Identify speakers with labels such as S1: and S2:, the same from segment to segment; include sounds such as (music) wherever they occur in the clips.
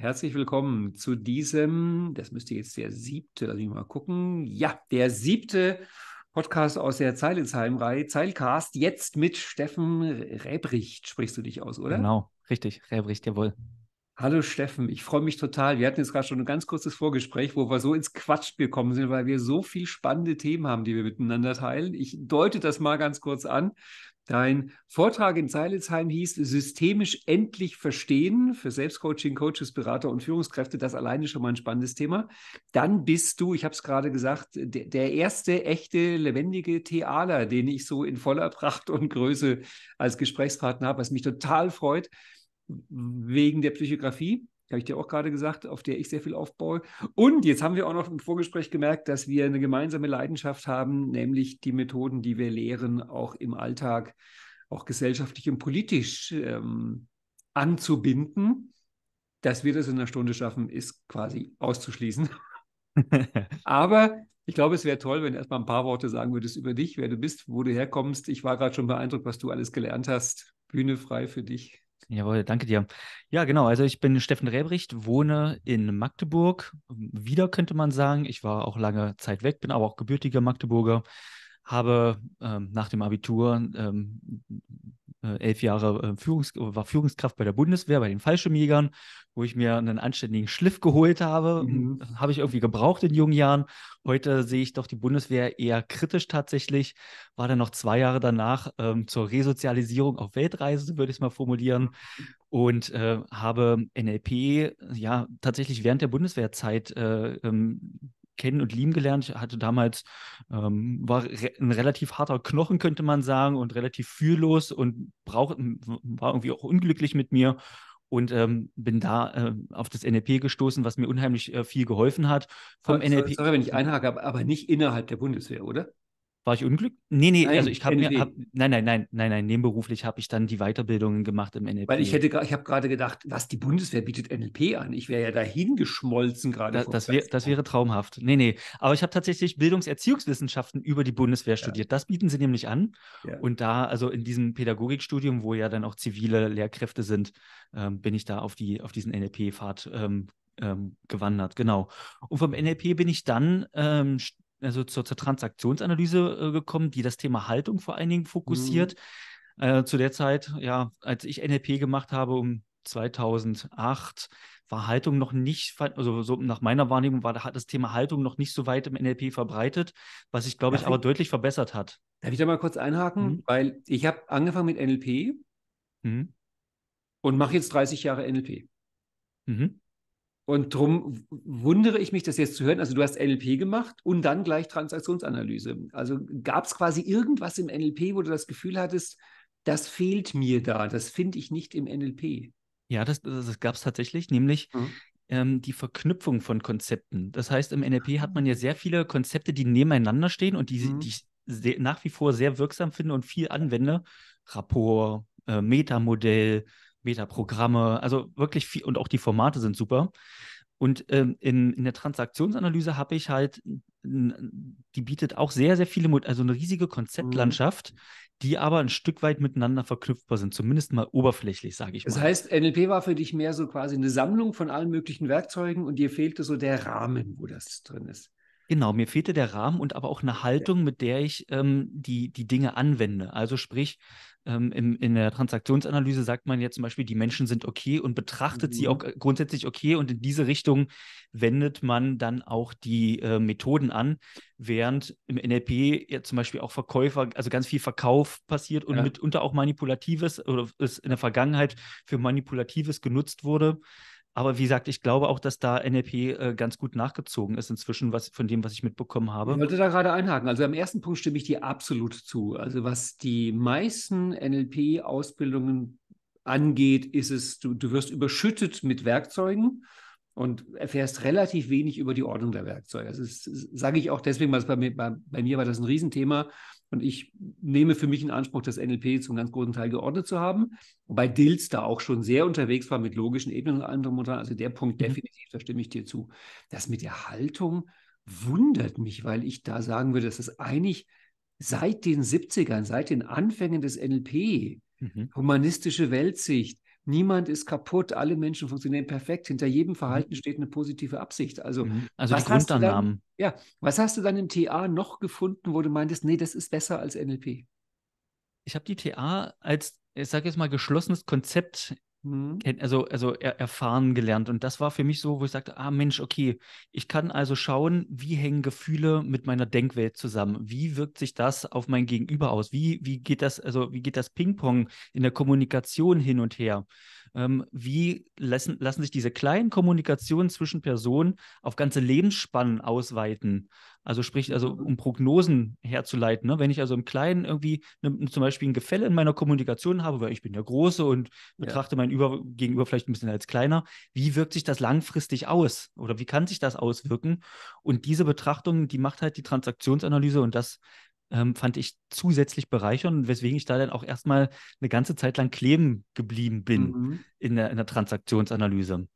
S1: Herzlich willkommen zu diesem, das müsste jetzt der siebte, lass mich mal gucken. Ja, der siebte Podcast aus der Zeilinsheim-Reihe, Zeilcast, jetzt mit Steffen Rebricht, sprichst du dich aus, oder? Genau, richtig, Rebricht, jawohl. Hallo Steffen, ich freue mich total. Wir hatten jetzt gerade schon ein ganz kurzes Vorgespräch, wo wir so ins Quatsch gekommen sind, weil wir so viel spannende Themen haben, die wir miteinander teilen. Ich deute das mal ganz kurz an. Dein Vortrag in Seilitzheim hieß Systemisch endlich verstehen für Selbstcoaching, Coaches, Berater und Führungskräfte. Das alleine schon mal ein spannendes Thema. Dann bist du, ich habe es gerade gesagt, der, der erste echte lebendige Theater, den ich so in voller Pracht und Größe als Gesprächspartner habe, was mich total freut wegen der Psychografie, habe ich dir auch gerade gesagt, auf der ich sehr viel aufbaue. Und jetzt haben wir auch noch im Vorgespräch gemerkt, dass wir eine gemeinsame Leidenschaft haben, nämlich die Methoden, die wir lehren, auch im Alltag, auch gesellschaftlich und politisch ähm, anzubinden. Dass wir das in einer Stunde schaffen, ist quasi auszuschließen. (laughs) Aber ich glaube, es wäre toll, wenn du erstmal ein paar Worte sagen würdest über dich, wer du bist, wo du herkommst. Ich war gerade schon beeindruckt, was du alles gelernt hast. Bühne frei für dich.
S2: Jawohl, danke dir. Ja, genau. Also ich bin Steffen Rehbricht, wohne in Magdeburg. Wieder könnte man sagen. Ich war auch lange Zeit weg, bin aber auch gebürtiger Magdeburger habe ähm, nach dem Abitur ähm, äh, elf Jahre äh, Führungs war Führungskraft bei der Bundeswehr, bei den Fallschirmjägern, wo ich mir einen anständigen Schliff geholt habe. Hm, mhm. Habe ich irgendwie gebraucht in jungen Jahren. Heute sehe ich doch die Bundeswehr eher kritisch tatsächlich. War dann noch zwei Jahre danach ähm, zur Resozialisierung auf Weltreise, würde ich es mal formulieren. Und äh, habe NLP ja tatsächlich während der Bundeswehrzeit äh, ähm, kennen und lieben gelernt. Ich hatte damals, ähm, war re ein relativ harter Knochen, könnte man sagen, und relativ fühllos und brauch, war irgendwie auch unglücklich mit mir und ähm, bin da äh, auf das NLP gestoßen, was mir unheimlich äh, viel geholfen hat. Vom sorry, NLP sorry, wenn ich einhake, aber, aber nicht innerhalb der Bundeswehr, oder? War ich unglücklich? Nee, nee, also nein, also ich habe mir, hab, nein, nein, nein, nein, nein, nebenberuflich habe ich dann die Weiterbildungen gemacht im NLP. Weil ich hätte, ich habe gerade gedacht, was die Bundeswehr bietet NLP an. Ich wäre ja dahin geschmolzen gerade. Da, das, wär, das wäre traumhaft. Nee, nee. Aber ich habe tatsächlich Bildungserziehungswissenschaften über die Bundeswehr studiert. Ja. Das bieten sie nämlich an. Ja. Und da, also in diesem Pädagogikstudium, wo ja dann auch zivile Lehrkräfte sind, ähm, bin ich da auf, die, auf diesen NLP-Pfad ähm, ähm, gewandert, genau. Und vom NLP bin ich dann ähm, also zur, zur Transaktionsanalyse äh, gekommen, die das Thema Haltung vor allen Dingen mhm. fokussiert. Mhm. Äh, zu der Zeit, ja, als ich NLP gemacht habe, um 2008, war Haltung noch nicht, also so nach meiner Wahrnehmung war das Thema Haltung noch nicht so weit im NLP verbreitet, was sich, glaube ich, aber ich, deutlich verbessert hat. Darf ich da mal kurz einhaken? Mhm. Weil ich habe angefangen mit NLP mhm. und mache jetzt
S1: 30 Jahre NLP. Mhm. Und darum wundere ich mich, das jetzt zu hören. Also du hast NLP gemacht und dann gleich Transaktionsanalyse. Also gab es quasi irgendwas im NLP, wo du das Gefühl hattest, das fehlt mir da, das finde ich nicht im NLP.
S2: Ja, das, das gab es tatsächlich, nämlich mhm. ähm, die Verknüpfung von Konzepten. Das heißt, im NLP hat ah. man ja sehr viele Konzepte, die nebeneinander stehen und die, mhm. die ich sehr, nach wie vor sehr wirksam finde und viel anwende. Rapport, äh, Metamodell, Metaprogramme, also wirklich viel und auch die Formate sind super. Und ähm, in, in der Transaktionsanalyse habe ich halt, die bietet auch sehr, sehr viele, also eine riesige mhm. Konzeptlandschaft, die aber ein Stück weit miteinander verknüpfbar sind, zumindest mal oberflächlich, sage ich mal. Das heißt,
S1: NLP war für dich mehr so quasi eine Sammlung von allen möglichen Werkzeugen und dir fehlte so der Rahmen, wo das
S2: drin ist. Genau, mir fehlte der Rahmen und aber auch eine Haltung, mit der ich ähm, die, die Dinge anwende. Also sprich, ähm, in, in, der Transaktionsanalyse sagt man ja zum Beispiel, die Menschen sind okay und betrachtet mhm. sie auch äh, grundsätzlich okay und in diese Richtung wendet man dann auch die äh, Methoden an, während im NLP ja zum Beispiel auch Verkäufer, also ganz viel Verkauf passiert und ja. mitunter auch manipulatives oder es in der Vergangenheit für manipulatives genutzt wurde. Aber wie gesagt, ich glaube auch, dass da NLP äh, ganz gut nachgezogen ist inzwischen, was von dem, was ich mitbekommen habe. Ich wollte
S1: da gerade einhaken. Also am ersten Punkt stimme ich dir absolut zu. Also was die meisten NLP-Ausbildungen angeht, ist es, du, du wirst überschüttet mit Werkzeugen und erfährst relativ wenig über die Ordnung der Werkzeuge. Also das, das sage ich auch deswegen, weil bei mir, bei, bei mir war das ein Riesenthema. Und ich nehme für mich in Anspruch, das NLP zum ganz großen Teil geordnet zu haben. Wobei Dils da auch schon sehr unterwegs war mit logischen Ebenen und anderen und Also der Punkt mhm. definitiv, da stimme ich dir zu. Das mit der Haltung wundert mich, weil ich da sagen würde, dass das eigentlich seit den 70ern, seit den Anfängen des NLP, mhm. humanistische Weltsicht, niemand ist kaputt, alle Menschen funktionieren perfekt, hinter jedem mhm. Verhalten steht eine positive Absicht. Also, mhm. also was hast Grundannahmen. Du dann, ja, was hast du dann im TA noch gefunden, wo du meintest, nee, das ist besser als NLP?
S2: Ich habe die TA als, ich sage jetzt mal, geschlossenes Konzept mhm. also, also er, erfahren gelernt. Und das war für mich so, wo ich sagte, ah Mensch, okay, ich kann also schauen, wie hängen Gefühle mit meiner Denkwelt zusammen? Wie wirkt sich das auf mein Gegenüber aus? Wie, wie geht das, also wie geht das Ping-Pong in der Kommunikation hin und her? ähm, wie lassen, lassen sich diese kleinen Kommunikationen zwischen Personen auf ganze Lebensspannen ausweiten? Also sprich, also mhm. um Prognosen herzuleiten. Ne? Wenn ich also im Kleinen irgendwie ne, zum Beispiel ein Gefälle in meiner Kommunikation habe, weil ich bin der Große und betrachte ja. mein Über Gegenüber vielleicht ein bisschen als kleiner, wie wirkt sich das langfristig aus? Oder wie kann sich das auswirken? Und diese Betrachtung, die macht halt die Transaktionsanalyse und das ähm, fand ich zusätzlich bereichernd, weswegen ich da dann auch erstmal eine ganze Zeit lang kleben geblieben bin mhm. in, der, in der Transaktionsanalyse.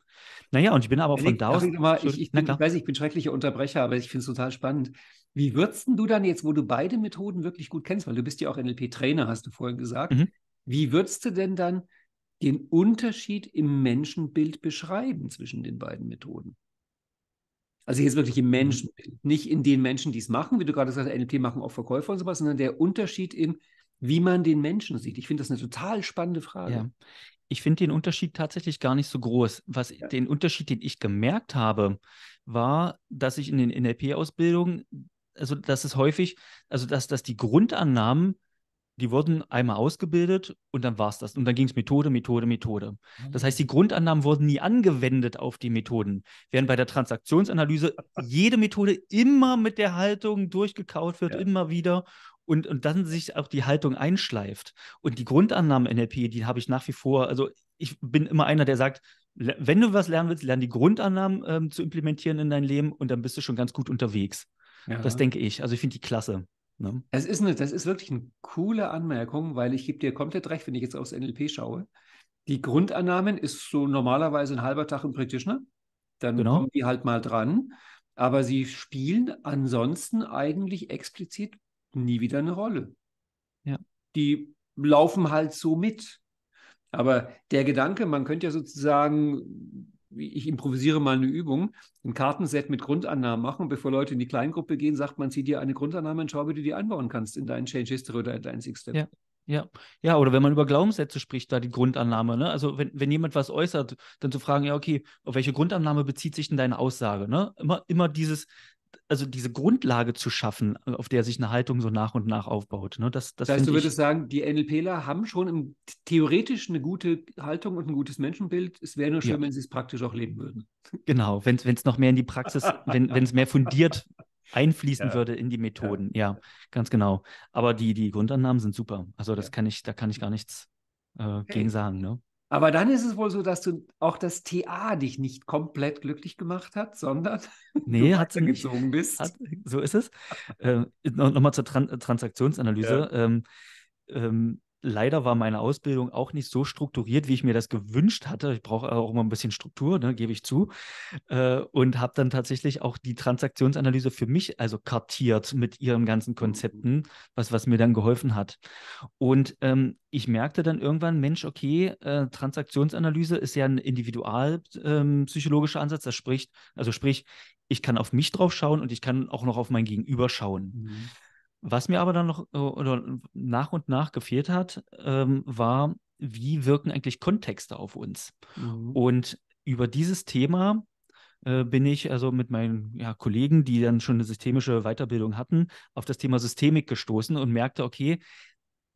S2: Naja, und ich bin aber von ich, da aus. Mal, ich, ich, bin, ich,
S1: weiß, ich bin schrecklicher Unterbrecher, aber ich finde es total spannend. Wie würdest du dann jetzt, wo du beide Methoden wirklich gut kennst, weil du bist ja auch NLP-Trainer, hast du vorhin gesagt, mhm. wie würdest du denn dann den Unterschied im Menschenbild beschreiben zwischen den beiden Methoden? Also jetzt wirklich im mhm. Menschen, nicht in den Menschen, die es machen, wie du gerade gesagt hast, NLP machen auch Verkäufer und sowas, sondern der Unterschied in,
S2: wie man den Menschen sieht. Ich finde das eine total spannende Frage. Ja. Ich finde den Unterschied tatsächlich gar nicht so groß. Was ja. den Unterschied, den ich gemerkt habe, war, dass ich in den NLP-Ausbildungen, also dass es häufig, also dass, dass die Grundannahmen die wurden einmal ausgebildet und dann war es das. Und dann ging es Methode, Methode, Methode. Das heißt, die ah. Grundannahmen wurden nie angewendet auf die Methoden. Während bei der Transaktionsanalyse ah. jede Methode immer mit der Haltung durchgekaut wird, ja. immer wieder. Und, und dann sich auch die Haltung einschleift. Und die Grundannahmen NLP, e, die habe ich nach wie vor, also ich bin immer einer, der sagt, wenn du was lernen willst, lern die Grundannahmen ähm, zu implementieren in dein Leben und dann bist du schon ganz gut unterwegs. Ja. Das denke ich. Also ich finde die klasse. Ne? Das, ist eine, das ist wirklich eine
S1: coole Anmerkung, weil ich gebe dir komplett recht, wenn ich jetzt aufs NLP schaue. Die Grundannahmen ist so normalerweise ein halber Tag im Practitioner. Dann genau. kommen die halt mal dran. Aber sie spielen ansonsten eigentlich explizit nie wieder eine Rolle. Ja. Die laufen halt so mit. Aber der Gedanke, man könnte ja sozusagen ich improvisiere mal eine Übung, ein Kartenset mit Grundannahmen machen. Bevor Leute in die Kleingruppe gehen, sagt man, zieh dir eine Grundannahme und schau, wie du die einbauen kannst in deinen Change History oder in deinen
S2: Six Step. Ja. Ja, ja, oder wenn man über Glaubenssätze spricht, da die Grundannahme, ne? Also wenn, wenn jemand was äußert, dann zu fragen, ja, okay, auf welche Grundannahme bezieht sich denn deine Aussage, ne? Immer, immer dieses, also diese Grundlage zu schaffen, äh, auf der sich eine Haltung so nach und nach aufbaut. Ne? Das, das, das heißt, du würdest
S1: sagen, die NLPler haben schon im, theoretisch eine gute Haltung und ein gutes Menschenbild. Es wäre nur schön, ja. wenn sie es praktisch auch leben würden.
S2: (laughs) Genau, wenn es noch mehr in die Praxis, wenn es mehr fundiert einfließen (laughs) ja. würde in die Methoden. Ja. ja. ganz genau. Aber die, die Grundannahmen sind super. Also das kann ich, da kann ich gar nichts äh, okay. gegen sagen. Ne? Aber dann ist es wohl so, dass du auch das TA dich nicht komplett glücklich gemacht hat, sondern (laughs) nee, hat sie gezogen bist. Hat, so ist es. äh, Nochmal zur Tran Transaktionsanalyse. Ja. Ähm, ähm, leider war meine Ausbildung auch nicht so strukturiert, wie ich mir das gewünscht hatte. Ich brauche auch immer ein bisschen Struktur, ne, gebe ich zu. Äh, und habe dann tatsächlich auch die Transaktionsanalyse für mich also kartiert mit ihren ganzen mhm. Konzepten, was, was mir dann geholfen hat. Und ähm, ich merkte dann irgendwann, Mensch, okay, äh, Transaktionsanalyse ist ja ein individualpsychologischer ähm, Ansatz. Das spricht, also sprich, ich kann auf mich drauf schauen und ich kann auch noch auf mein Gegenüber schauen. Mhm. Was mir aber dann noch äh, oder nach und nach gefehlt hat, ähm, war, wie wirken eigentlich Kontexte auf uns? Mhm. Und über dieses Thema äh, bin ich also mit meinen ja, Kollegen, die dann schon eine systemische Weiterbildung hatten, auf das Thema Systemik gestoßen und merkte, okay,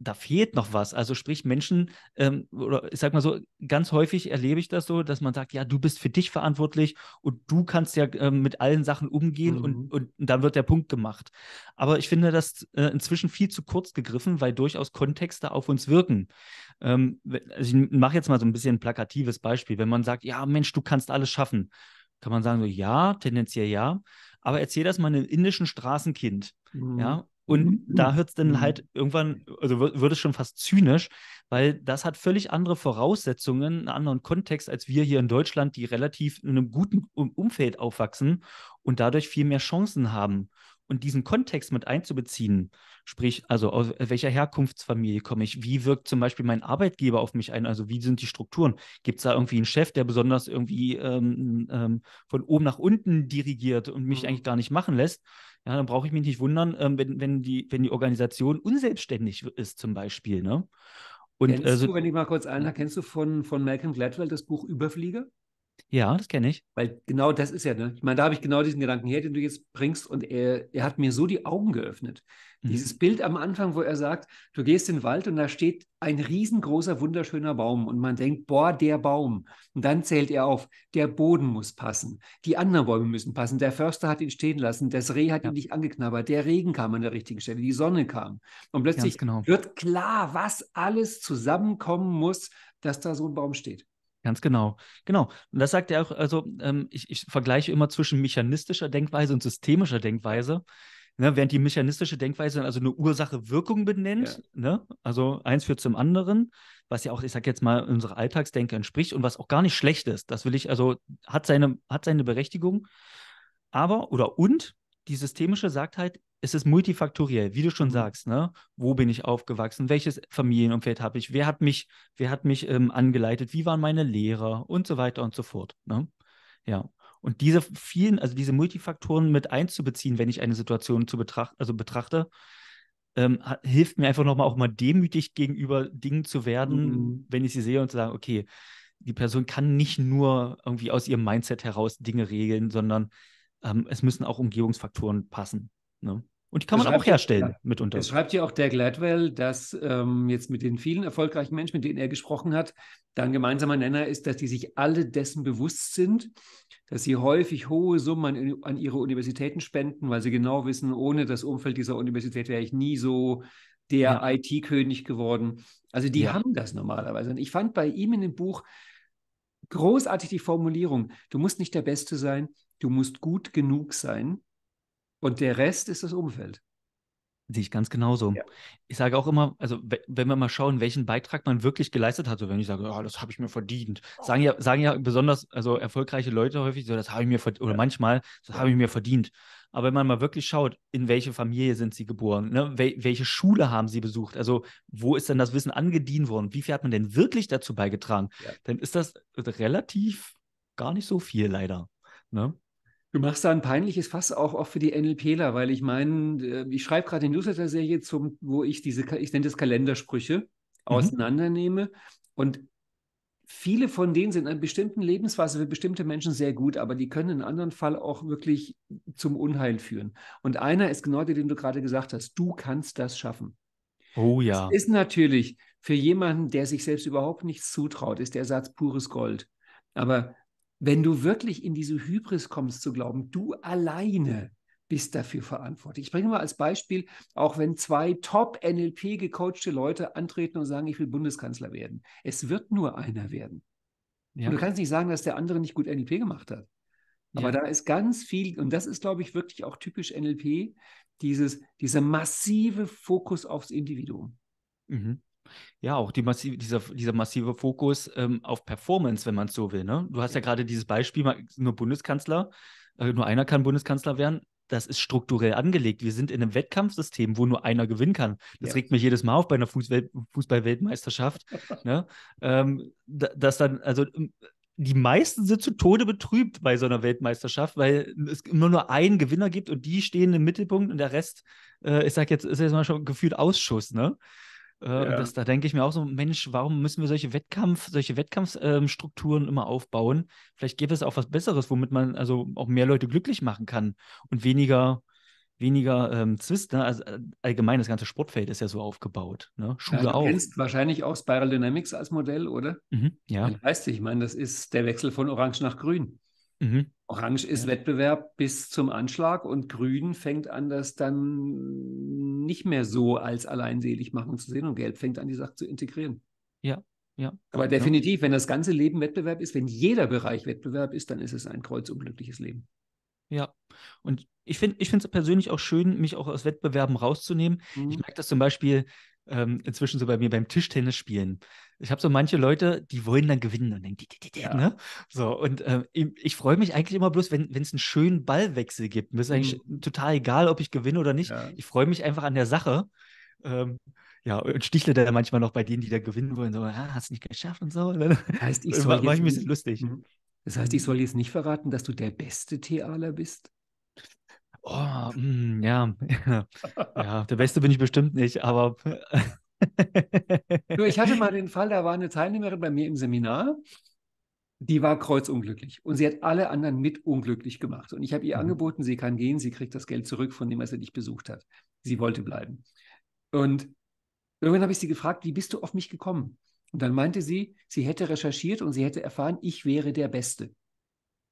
S2: da fehlt noch was. Also sprich Menschen, ähm, oder ich sag mal so, ganz häufig erlebe ich das so, dass man sagt, ja, du bist für dich verantwortlich und du kannst ja ähm, mit allen Sachen umgehen mhm. und, und dann wird der Punkt gemacht. Aber ich finde das äh, inzwischen viel zu kurz gegriffen, weil durchaus Kontexte auf uns wirken. Ähm, also ich mache jetzt mal so ein bisschen ein plakatives Beispiel. Wenn man sagt, ja, Mensch, du kannst alles schaffen, kann man sagen, so ja, tendenziell ja. Aber erzähl das mal einem indischen Straßenkind. Mhm. Ja, und mhm. da mhm. hört es dann mhm. halt irgendwann, also wird es schon fast zynisch, weil das hat völlig andere Voraussetzungen, einen anderen Kontext, als wir hier in Deutschland, die relativ in einem guten Umfeld aufwachsen und dadurch viel mehr Chancen haben. Und diesen Kontext mit einzubeziehen, sprich, also aus welcher Herkunftsfamilie komme ich, wie wirkt zum Beispiel mein Arbeitgeber auf mich ein, also wie sind die Strukturen? Gibt es da irgendwie einen Chef, der besonders irgendwie ähm, ähm, von oben nach unten dirigiert und mich eigentlich gar nicht machen lässt? ja, dann brauche ich mich nicht wundern, ähm, wenn, wenn, die, wenn die Organisation unselbstständig ist zum Beispiel. Ne? Und, kennst also, du, wenn ich mal kurz einhacke, kennst du von, von Malcolm Gladwell das Buch
S1: Überflieger?
S2: Ja, das kenne ich. Weil
S1: genau das ist ja, ne? ich meine, da habe ich genau diesen Gedanken her, den du jetzt bringst und er, er hat mir so die Augen geöffnet. Mhm. Dieses Bild am Anfang, wo er sagt, du gehst in den Wald und da steht ein riesengroßer, wunderschöner Baum und man denkt, boah, der Baum. Und dann zählt er auf, der Boden muss passen, die anderen Bäume müssen passen, der Förster hat ihn stehen lassen, das Reh hat ja. ihn nicht angeknabbert, der Regen kam an der richtigen Stelle, die Sonne kam. Und plötzlich genau. wird klar, was alles zusammenkommen muss, dass da so ein Baum steht.
S2: Ganz genau, genau. Und das sagt er auch, also ähm, ich, ich, vergleiche immer zwischen mechanistischer Denkweise und systemischer Denkweise. Ne? während die mechanistische Denkweise dann also eine Ursache-Wirkung benennt, ja. ne? also eins führt zum anderen, was ja auch, ich sag jetzt mal, unserer Alltagsdenke entspricht und was auch gar nicht schlecht ist. Das will ich, also hat seine, hat seine Berechtigung. Aber oder und die systemische sagt halt, es ist multifaktoriell, wie du schon mhm. sagst, ne? Wo bin ich aufgewachsen? Welches Familienumfeld habe ich? Wer hat mich, wer hat mich ähm, angeleitet? Wie waren meine Lehrer? Und so weiter und so fort. Ne? Ja. Und diese vielen, also diese Multifaktoren mit einzubeziehen, wenn ich eine Situation zu betracht, also betrachte, ähm, hat, hilft mir einfach nochmal auch mal demütig gegenüber Dingen zu werden, mhm. wenn ich sie sehe und zu sagen, okay, die Person kann nicht nur irgendwie aus ihrem Mindset heraus Dinge regeln, sondern ähm, es müssen auch Umgebungsfaktoren passen. Ne? Und die kann man auch herstellen ja, mitunter. Es
S1: schreibt ja auch der Gladwell, dass ähm, jetzt mit den vielen erfolgreichen Menschen, mit denen er gesprochen hat, da ein gemeinsamer Nenner ist, dass die sich alle dessen bewusst sind, dass sie häufig hohe Summen an, an ihre Universitäten spenden, weil sie genau wissen, ohne das Umfeld dieser Universität wäre ich nie so der ja. IT-König geworden. Also die ja. haben das normalerweise. Und ich fand bei ihm in dem Buch großartig die Formulierung, du musst nicht der Beste sein, du musst gut genug sein
S2: und der Rest ist das Umfeld. Sehe ich ganz genauso. Ja. Ich sage auch immer, also wenn wir mal schauen, welchen Beitrag man wirklich geleistet hat, so wenn ich sage, oh, das habe ich mir verdient, sagen ja, sagen ja besonders also erfolgreiche Leute häufig, so das habe ich mir verdient, oder ja. manchmal, das habe ich mir verdient. Aber wenn man mal wirklich schaut, in welche Familie sind sie geboren, ne? Wel welche Schule haben sie besucht, also wo ist denn das Wissen angedient worden, wie viel hat man denn wirklich dazu beigetragen, ja. dann ist das relativ gar nicht so viel leider. Ne? Du machst da ein peinliches Fass auch oft
S1: für die NLPler, weil ich meine, äh, ich schreibe gerade eine Newsletter-Serie, wo ich diese, ich nenne das Kalendersprüche, mhm. auseinandernehme. Und viele von denen sind in einer bestimmten Lebensphase für bestimmte Menschen sehr gut, aber die können in einem anderen Fall auch wirklich zum Unheil führen. Und einer ist genau der, den du gerade gesagt hast. Du kannst das schaffen. Oh ja. Das ist natürlich für jemanden, der sich selbst überhaupt nichts zutraut, ist der Satz pures Gold. Aber wenn du wirklich in diese Hybris kommst zu glauben, du alleine bist dafür verantwortlich. Ich bringe mal als Beispiel, auch wenn zwei Top-NLP gecoachte Leute antreten und sagen, ich will Bundeskanzler werden. Es wird nur einer werden. Ja. Und du kannst nicht sagen, dass der andere nicht gut NLP gemacht hat. Aber ja. da ist ganz viel, und das ist, glaube ich, wirklich auch typisch NLP, dieses, dieser massive Fokus aufs Individuum.
S2: Mhm. Ja, auch die massive, dieser, dieser massive Fokus ähm, auf Performance, wenn man es so will. Ne? Du hast ja gerade dieses Beispiel, nur Bundeskanzler, äh, nur einer kann Bundeskanzler werden. Das ist strukturell angelegt. Wir sind in einem Wettkampfsystem, wo nur einer gewinnen kann. Das ja. regt mich jedes Mal auf bei einer Fußball-Weltmeisterschaft. (laughs) ne? ähm, dass dann, also ähm, die meisten sind zu Tode betrübt bei so einer Weltmeisterschaft, weil es immer nur einen Gewinner gibt und die stehen im Mittelpunkt und der Rest, äh, ich sag jetzt, ist jetzt mal schon gefühlt Ausschuss, ne? Äh, ja. das, da denke ich mir auch so, Mensch, warum müssen wir solche Wettkampf, solche Wettkampfstrukturen ähm, immer aufbauen? Vielleicht gäbe es auch was Besseres, womit man also auch mehr Leute glücklich machen kann und weniger, weniger ähm, Zwist. Ne? Also äh, allgemein das ganze Sportfeld ist ja so aufgebaut. Ne? Schule ja, du auch. Du kennst wahrscheinlich auch Spiral Dynamics als Modell, oder? Mhm, ja. Das heißt, ich meine, das ist
S1: der Wechsel von Orange nach Grün. Mhm. Orange ist ja. Wettbewerb bis zum Anschlag und Grün fängt an, das dann nicht mehr so als alleinselig machen zu sehen und Gelb fängt an, die Sache zu integrieren.
S2: Ja, ja. Aber ja.
S1: definitiv, wenn das ganze Leben Wettbewerb ist, wenn jeder Bereich Wettbewerb ist, dann ist es ein kreuzunglückliches Leben.
S2: Ja, und ich finde es persönlich auch schön, mich auch aus Wettbewerben rauszunehmen. Mhm. Ich merke das zum Beispiel, ähm, inzwischen so bei mir beim Tischtennis spielen. Ich habe so manche Leute, die wollen dann gewinnen und denken, die, ja. ne? So, und ähm, ich, ich freue mich eigentlich immer bloß, wenn es einen schönen Ballwechsel gibt. Mir ist eigentlich mhm. total egal, ob ich gewinne oder nicht. Ja. Ich freue mich einfach an der Sache. Ähm, ja, und stichle da manchmal noch bei denen, die da gewinnen wollen, so, ah, hast nicht geschafft und so. Ne? heißt, ich (laughs) soll war, lustig.
S1: Mhm. Das heißt, ich soll jetzt nicht verraten, dass du der beste Thealer bist?
S2: Oh, mh, mm, ja, (laughs) ja, der Beste bin ich bestimmt nicht, aber. ich hatte (laughs) mal den Fall, da war eine Teilnehmerin bei mir im Seminar,
S1: die war kreuzunglücklich und sie hat alle anderen mit unglücklich gemacht. Und ich habe ihr mhm. angeboten, sie kann gehen, sie kriegt das Geld zurück von dem, was sie dich besucht hat. Sie wollte bleiben. Und irgendwann habe ich sie gefragt, wie bist du auf mich gekommen? Und dann meinte sie, sie hätte recherchiert und sie hätte erfahren, ich wäre der Beste.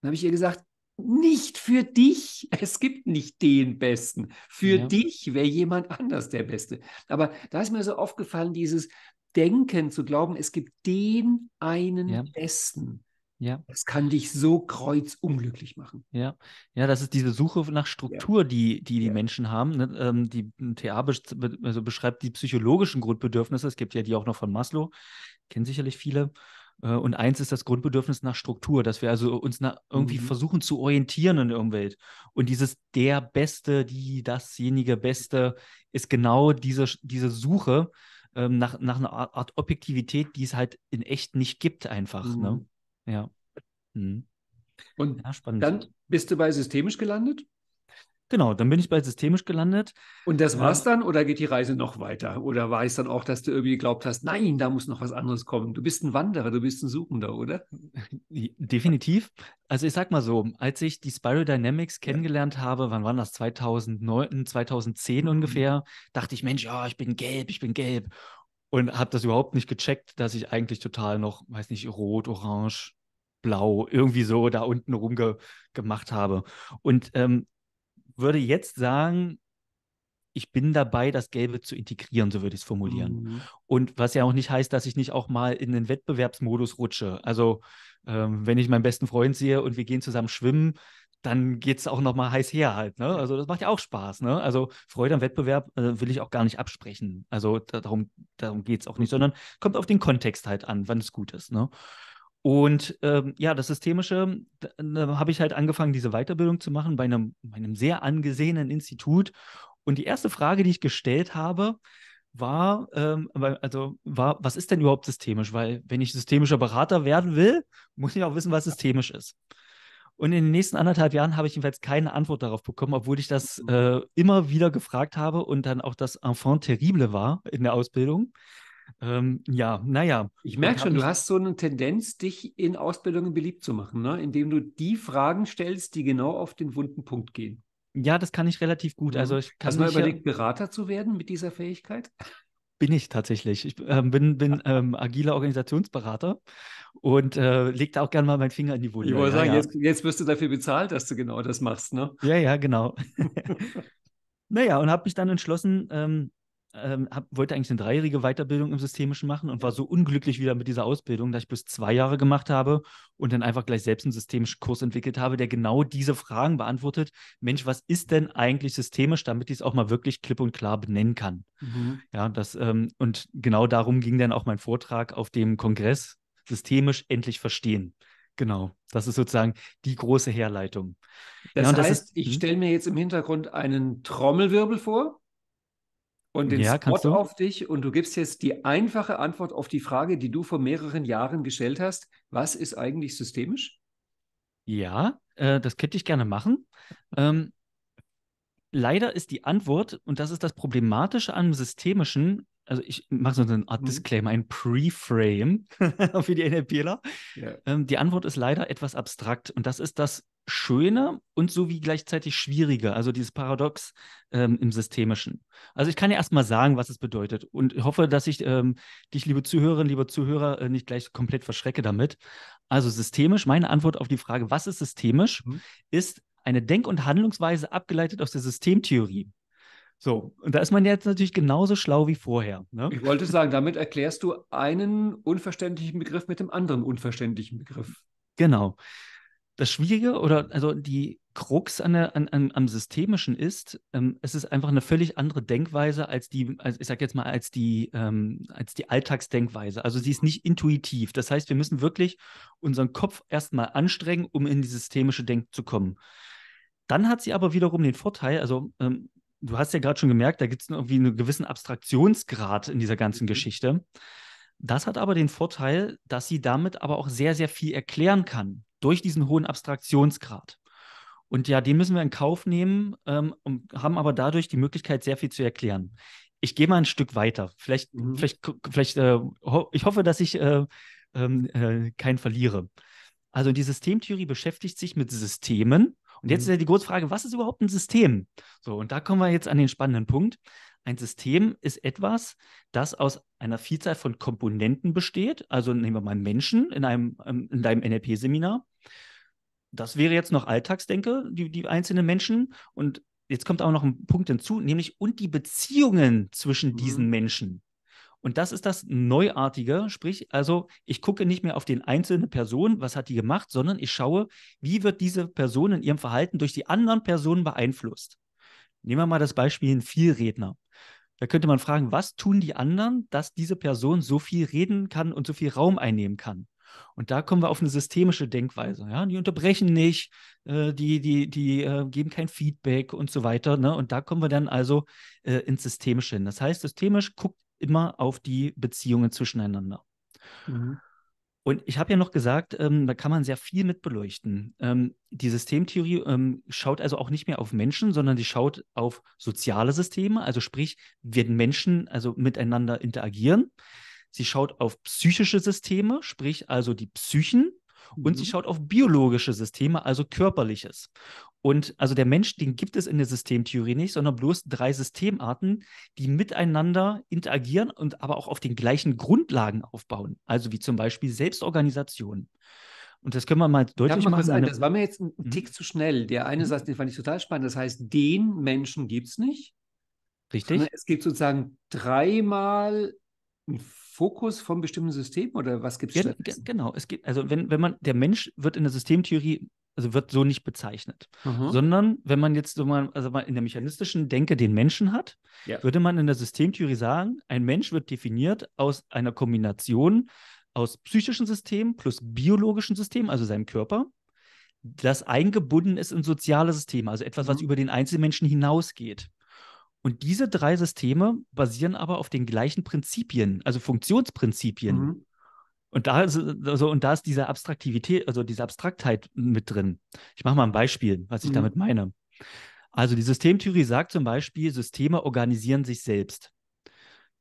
S1: Dann habe ich ihr gesagt, nicht für dich. (laughs) Es gibt nicht den Besten. Für ja. dich wäre jemand anders der Beste. Aber da ist mir so aufgefallen, dieses Denken zu glauben, es gibt den einen ja. Besten. Ja. Das kann dich so kreuzunglücklich machen.
S2: Ja, ja, das ist diese Suche nach Struktur, ja. die die, die ja. Menschen haben. Ne? Ähm, die hm, TA be also beschreibt die psychologischen Grundbedürfnisse. Es gibt ja die auch noch von Maslow, kennen sicherlich viele. Äh, und eins ist das Grundbedürfnis nach Struktur, dass wir also uns irgendwie mhm. versuchen zu orientieren in der Umwelt. Und dieses der Beste, die, dasjenige Beste ist genau diese, diese Suche ähm, nach, nach einer Art Objektivität, die es halt in echt nicht gibt, einfach. Ne? Mhm. Ne? Ja. Mhm. Und ja, dann
S1: bist du bei systemisch gelandet?
S2: Genau, dann bin ich bei systemisch gelandet. Und das äh, war's
S1: dann oder geht die Reise noch weiter? Oder war es dann auch, dass
S2: du irgendwie geglaubt hast, nein, da muss noch was anderes kommen? Du bist ein Wanderer, du bist ein Suchender, oder? Äh, definitiv. Also ich sag mal so, als ich die Spiral Dynamics kennengelernt habe, wann war das? 2009, 2010 mhm. ungefähr, dachte ich, Mensch, ja, oh, ich bin gelb, ich bin gelb. Und habe das überhaupt nicht gecheckt, dass ich eigentlich total noch, weiß nicht, rot, orange, blau, irgendwie so da unten rumgemacht habe. Und ähm, würde jetzt sagen, ich bin dabei, das Gelbe zu integrieren, so würde ich es formulieren. Mhm. Und was ja auch nicht heißt, dass ich nicht auch mal in den Wettbewerbsmodus rutsche. Also ähm, wenn ich meinen besten Freund sehe und wir gehen zusammen schwimmen, dann geht es auch nochmal heiß her halt. Ne? Also das macht ja auch Spaß. Ne? Also Freude am Wettbewerb äh, will ich auch gar nicht absprechen. Also da, darum, darum geht es auch nicht, sondern kommt auf den Kontext halt an, wann es gut ist. Ne? Und ähm, ja, das Systemische, da, da habe ich halt angefangen, diese Weiterbildung zu machen bei einem, einem sehr angesehenen Institut. Und die erste Frage, die ich gestellt habe, war, ähm, also war, was ist denn überhaupt systemisch? Weil wenn ich systemischer Berater werden will, muss ich auch wissen, was systemisch ist. Und in den nächsten anderthalb Jahren habe ich jedenfalls keine Antwort darauf bekommen, obwohl ich das mhm. äh, immer wieder gefragt habe und dann auch das Enfant terrible war in der Ausbildung. Ähm, ja, naja. Ich merke schon, du hast
S1: so eine Tendenz, dich in Ausbildungen beliebt zu machen, ne? indem du die Fragen stellst, die genau auf den wunden Punkt gehen.
S2: Ja, das kann ich relativ gut. Mhm. Also ich kann Hast du mal überlegt, ja... Berater zu werden mit dieser Fähigkeit? Bin ich tatsächlich. Ich äh, bin, bin (laughs) ähm, agiler Organisationsberater und äh, leg da auch gerne mal meinen Finger in die Wunde. Ich wollte ja, sagen, ja. Jetzt,
S1: jetzt wirst du dafür bezahlt, dass du genau das machst, ne?
S2: Ja, ja, genau. (laughs) (laughs) naja, und habe mich dann entschlossen, ähm, ähm, hab, wollte eigentlich eine dreijährige Weiterbildung im Systemischen machen und war so unglücklich wieder mit dieser Ausbildung, dass ich bis zwei Jahre gemacht habe und dann einfach gleich selbst einen systemischen Kurs entwickelt habe, der genau diese Fragen beantwortet. Mensch, was ist denn eigentlich systemisch, damit ich es auch mal wirklich klipp und klar benennen kann? Mhm. Ja, das, ähm, und genau darum ging dann auch mein Vortrag auf dem Kongress Systemisch endlich verstehen. Genau, das ist sozusagen die große Herleitung. Das, ja, heißt,
S1: ist, ich mhm. stelle mir jetzt im Hintergrund einen Trommelwirbel vor und den ja, Spot auf dich und du gibst jetzt die einfache Antwort auf die Frage, die du vor mehreren Jahren gestellt hast. Was ist eigentlich
S2: systemisch? Ja, äh, das könnte ich gerne machen. Ähm, leider ist die Antwort, und das ist das Problematische am Systemischen, also ich mache so eine Art mhm. Disclaimer, ein Pre-Frame (laughs) für die NLPler. Ja. Ähm, die Antwort ist leider etwas abstrakt und das ist das schöner und so wie gleichzeitig schwieriger, also dieses Paradox ähm, im Systemischen. Also ich kann ja erstmal sagen, was es bedeutet und hoffe, dass ich ähm, dich, liebe Zuhörerinnen, liebe Zuhörer, äh, nicht gleich komplett verschrecke damit. Also systemisch, meine Antwort auf die Frage, was ist systemisch, mhm. ist eine Denk- und Handlungsweise abgeleitet aus der Systemtheorie. So, und da ist man jetzt natürlich genauso schlau wie vorher.
S1: Ne? Ich wollte sagen, damit erklärst du einen unverständlichen Begriff mit dem anderen unverständlichen Begriff.
S2: Genau das Schwierige oder also die Krux an der, an, an, am Systemischen ist, ähm, es ist einfach eine völlig andere Denkweise als die, als, ich sag jetzt mal, als die, ähm, als die Alltagsdenkweise. Also sie ist nicht intuitiv. Das heißt, wir müssen wirklich unseren Kopf erstmal anstrengen, um in die systemische Denk zu kommen. Dann hat sie aber wiederum den Vorteil, also ähm, du hast ja gerade schon gemerkt, da gibt es irgendwie einen gewissen Abstraktionsgrad in dieser ganzen mhm. Geschichte. Das hat aber den Vorteil, dass sie damit aber auch sehr, sehr viel erklären kann durch diesen hohen Abstraktionsgrad. Und ja, den müssen wir in Kauf nehmen, ähm, haben aber dadurch die Möglichkeit, sehr viel zu erklären. Ich gehe mal ein Stück weiter. Vielleicht, mhm. vielleicht, vielleicht äh, ho ich hoffe, dass ich äh, ähm, äh, keinen verliere. Also die Systemtheorie beschäftigt sich mit Systemen. Und jetzt mhm. ist ja die große Frage, was ist überhaupt ein System? So, und da kommen wir jetzt an den spannenden Punkt. Ein System ist etwas, das aus einer Vielzahl von Komponenten besteht. Also nehmen wir mal Menschen in, einem, ähm, in deinem NLP-Seminar das wäre jetzt noch Alltagsdenke, die, die einzelnen Menschen. Und jetzt kommt auch noch ein Punkt hinzu, nämlich und die Beziehungen zwischen mhm. diesen Menschen. Und das ist das Neuartige, sprich, also ich gucke nicht mehr auf den einzelnen Personen, was hat die gemacht, sondern ich schaue, wie wird diese Person in ihrem Verhalten durch die anderen Personen beeinflusst. Nehmen wir mal das Beispiel ein Vielredner. Da könnte man fragen, was tun die anderen, dass diese Person so viel reden kann und so viel Raum einnehmen kann? Und da kommen wir auf eine systemische Denkweise. Ja? Die unterbrechen nicht, äh, die, die, die äh, geben kein Feedback und so weiter. Ne? Und da kommen wir dann also äh, ins Systemische hin. Das heißt, systemisch guckt immer auf die Beziehungen zwischeneinander. Mhm. Und ich habe ja noch gesagt, ähm, da kann man sehr viel mit beleuchten. Ähm, die Systemtheorie ähm, schaut also auch nicht mehr auf Menschen, sondern sie schaut auf soziale Systeme, also sprich, werden Menschen also miteinander interagieren, sie schaut auf psychische Systeme, sprich also die Psychen, und sie mhm. schaut auf biologische Systeme, also körperliches. Und also der Mensch, den gibt es in der Systemtheorie nicht, sondern bloß drei Systemarten, die miteinander interagieren und aber auch auf den gleichen Grundlagen aufbauen. Also wie zum Beispiel Selbstorganisation. Und das können wir mal deutlich machen. Ein, das war
S1: mir jetzt ein mhm. Tick zu schnell. Der eine mhm. Satz, den fand ich total spannend. Das heißt, den Menschen gibt es nicht. Richtig. Es gibt sozusagen dreimal
S2: ein Fokus von bestimmten Systemen oder was gibt es gen, Genau, es geht, also wenn, wenn man, der Mensch wird in der Systemtheorie, also wird so nicht bezeichnet, mhm. sondern wenn man jetzt so mal, also mal in der mechanistischen Denke den Menschen hat, ja. würde man in der Systemtheorie sagen, ein Mensch wird definiert aus einer Kombination aus psychischen Systemen plus biologischen Systemen, also seinem Körper, das eingebunden ist in soziale Systeme, also etwas, mhm. was über den Einzelmenschen hinausgeht. Und diese drei Systeme basieren aber auf den gleichen Prinzipien, also Funktionsprinzipien. Mhm. Und da, ist, also, und da ist diese Abstraktivität, also diese Abstraktheit mit drin. Ich mache mal ein Beispiel, was ich mhm. damit meine. Also die Systemtheorie sagt zum Beispiel, Systeme organisieren sich selbst.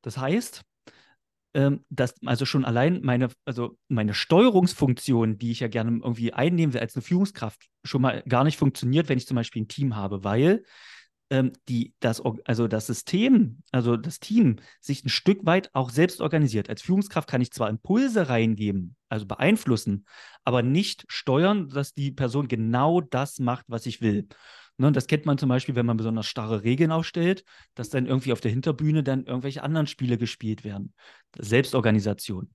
S2: Das heißt, ähm, dass also schon allein meine, also meine Steuerungsfunktion, die ich ja gerne irgendwie einnehmen will als eine Führungskraft, schon mal gar nicht funktioniert, wenn ich zum Beispiel ein Team habe, weil ähm, die, das, also das System, also das Team sich ein Stück weit auch selbst organisiert. Als Führungskraft kann ich zwar Impulse reingeben, also beeinflussen, aber nicht steuern, dass die Person genau das macht, was ich will. Ne, das kennt man zum Beispiel, wenn man besonders starre Regeln aufstellt, dass dann irgendwie auf der Hinterbühne dann irgendwelche anderen Spiele gespielt werden. Selbstorganisation.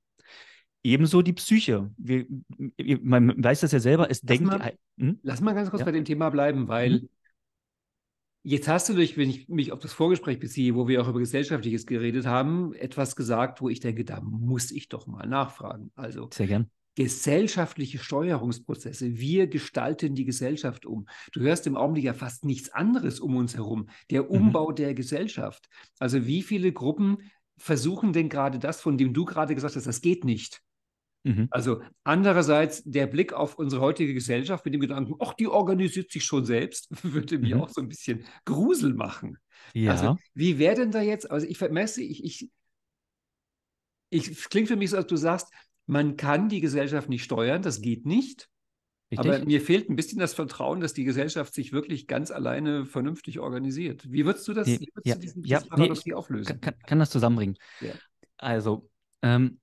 S2: Ebenso die Psyche. Wir, man weiß das ja selber, es lass denkt. Mal, hm? Lass mal ganz kurz ja? bei dem Thema bleiben, weil mhm. Jetzt
S1: hast du dich, wenn ich mich auf das Vorgespräch beziehe, wo wir auch über Gesellschaftliches geredet haben, etwas gesagt, wo ich denke, da muss ich doch mal nachfragen. Also Sehr gern. gesellschaftliche Steuerungsprozesse. Wir gestalten die Gesellschaft um. Du hörst im Augenblick ja fast nichts anderes um uns herum. Der mhm. Umbau mhm. der Gesellschaft. Also wie viele Gruppen versuchen denn gerade das, von dem du gerade gesagt hast, das geht nicht? Mhm. Also andererseits der Blick auf unsere heutige Gesellschaft mit dem Gedanken, ach, die organisiert sich schon selbst, (laughs) würde mhm. mir auch so ein bisschen Grusel machen. Also ja. Also wie wäre denn da jetzt, also ich vermesse, ich, ich, ich, klingt für mich so, als du sagst, man kann die Gesellschaft nicht steuern, das geht nicht. Richtig? Aber mir fehlt ein bisschen das Vertrauen, dass die Gesellschaft sich wirklich ganz alleine vernünftig organisiert. Wie würdest du das, nee, wie würdest ja, du diesen, ja, diesen
S2: nee, auflösen? Kann, kann, das zusammenbringen. Ja. Also, ähm,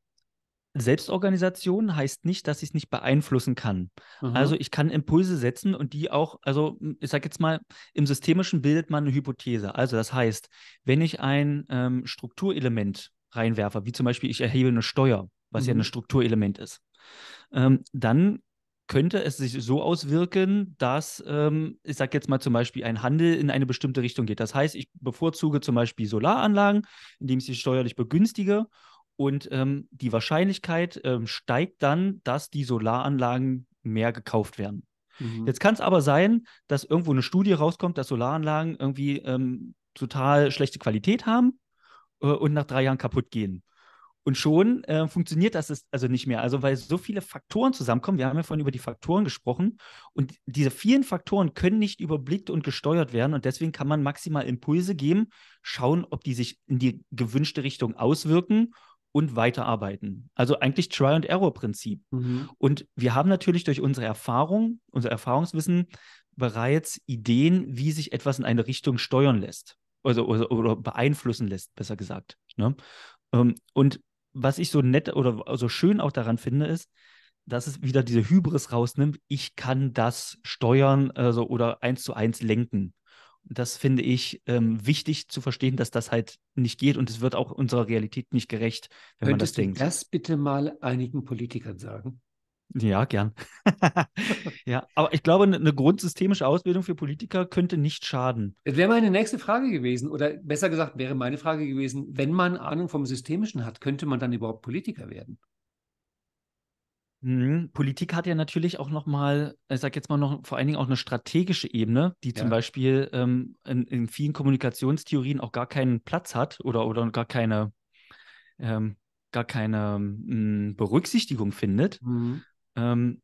S2: Selbstorganisation heißt nicht, dass ich es nicht beeinflussen kann. Also, mhm. Also ich kann Impulse setzen und die auch, also hm, ich sage jetzt mal, im Systemischen bildet man eine Hypothese. Also das heißt, wenn ich ein ähm, Strukturelement reinwerfe, wie zum Beispiel ich erhebe eine Steuer, was mhm. ja ein mhm. Strukturelement ist, ähm, dann könnte es sich so auswirken, dass, ähm, ich sage jetzt mal zum Beispiel, ein Handel in eine bestimmte Richtung geht. Das heißt, ich bevorzuge zum Beispiel Solaranlagen, indem ich sie steuerlich begünstige und ähm, die Wahrscheinlichkeit ähm, steigt dann, dass die Solaranlagen mehr gekauft werden. Mhm. Jetzt kann es aber sein, dass irgendwo eine Studie rauskommt, dass Solaranlagen irgendwie ähm, total schlechte Qualität haben äh, und nach drei Jahren kaputt gehen. Und schon äh, funktioniert das also nicht mehr. Also, weil so viele Faktoren zusammenkommen. Wir haben ja vorhin über die Faktoren gesprochen. Und diese vielen Faktoren können nicht überblickt und gesteuert werden. Und deswegen kann man maximal Impulse geben, schauen, ob die sich in die gewünschte Richtung auswirken und weiterarbeiten. Also eigentlich Try-and-Error-Prinzip. Mhm. Und wir haben natürlich durch unsere Erfahrung, unser Erfahrungswissen bereits Ideen, wie sich etwas in eine Richtung steuern lässt. Also, oder, oder beeinflussen lässt, besser gesagt. Ne? Ähm, und was ich so nett oder so schön auch daran finde, ist, dass es wieder diese Hybris rausnimmt, ich kann das steuern also, oder eins zu eins lenken. Das finde ich ähm, wichtig zu verstehen, dass das halt nicht geht und es wird auch unserer Realität nicht gerecht, wenn Könntest man das du Das bitte mal einigen Politikern sagen. Ja, gern. (laughs) ja, aber ich glaube, ne, eine grundsystemische Ausbildung für Politiker könnte nicht schaden. Das wäre
S1: meine nächste Frage gewesen, oder besser gesagt, wäre meine Frage gewesen, wenn man Ahnung vom Systemischen hat, könnte man dann überhaupt Politiker werden?
S2: Mhm. Politik hat ja natürlich auch nochmal, äh, ich sag jetzt mal noch vor allen Dingen auch eine strategische Ebene, die ja. zum Beispiel ähm, in, in, vielen Kommunikationstheorien auch gar keinen Platz hat oder, oder gar keine, ähm, gar keine mh, hm, Berücksichtigung findet. Mhm. Ähm,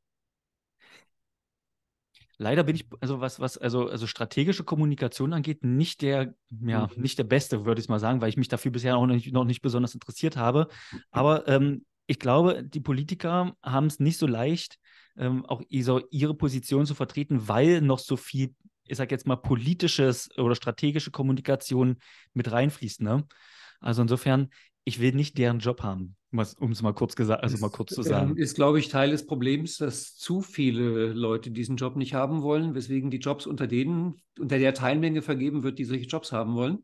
S2: leider bin ich, also was, was, also, also strategische Kommunikation angeht, nicht der, ja, mhm. nicht der Beste, würde ich mal sagen, weil ich mich dafür bisher auch noch nicht, noch nicht besonders interessiert habe. Mhm. Aber ähm, ich glaube, die Politiker haben es nicht so leicht, ähm, auch ihre Position zu vertreten, weil noch so viel, ich sag jetzt mal, politisches oder strategische Kommunikation mit reinfließt. Ne? Also insofern, ich will nicht deren Job haben, um es mal kurz gesagt, also mal kurz zu äh, sagen.
S1: Ist, glaube ich, Teil des Problems, dass zu viele Leute diesen Job nicht haben wollen, weswegen die Jobs unter denen, unter der Teilmenge vergeben wird, die solche Jobs haben wollen.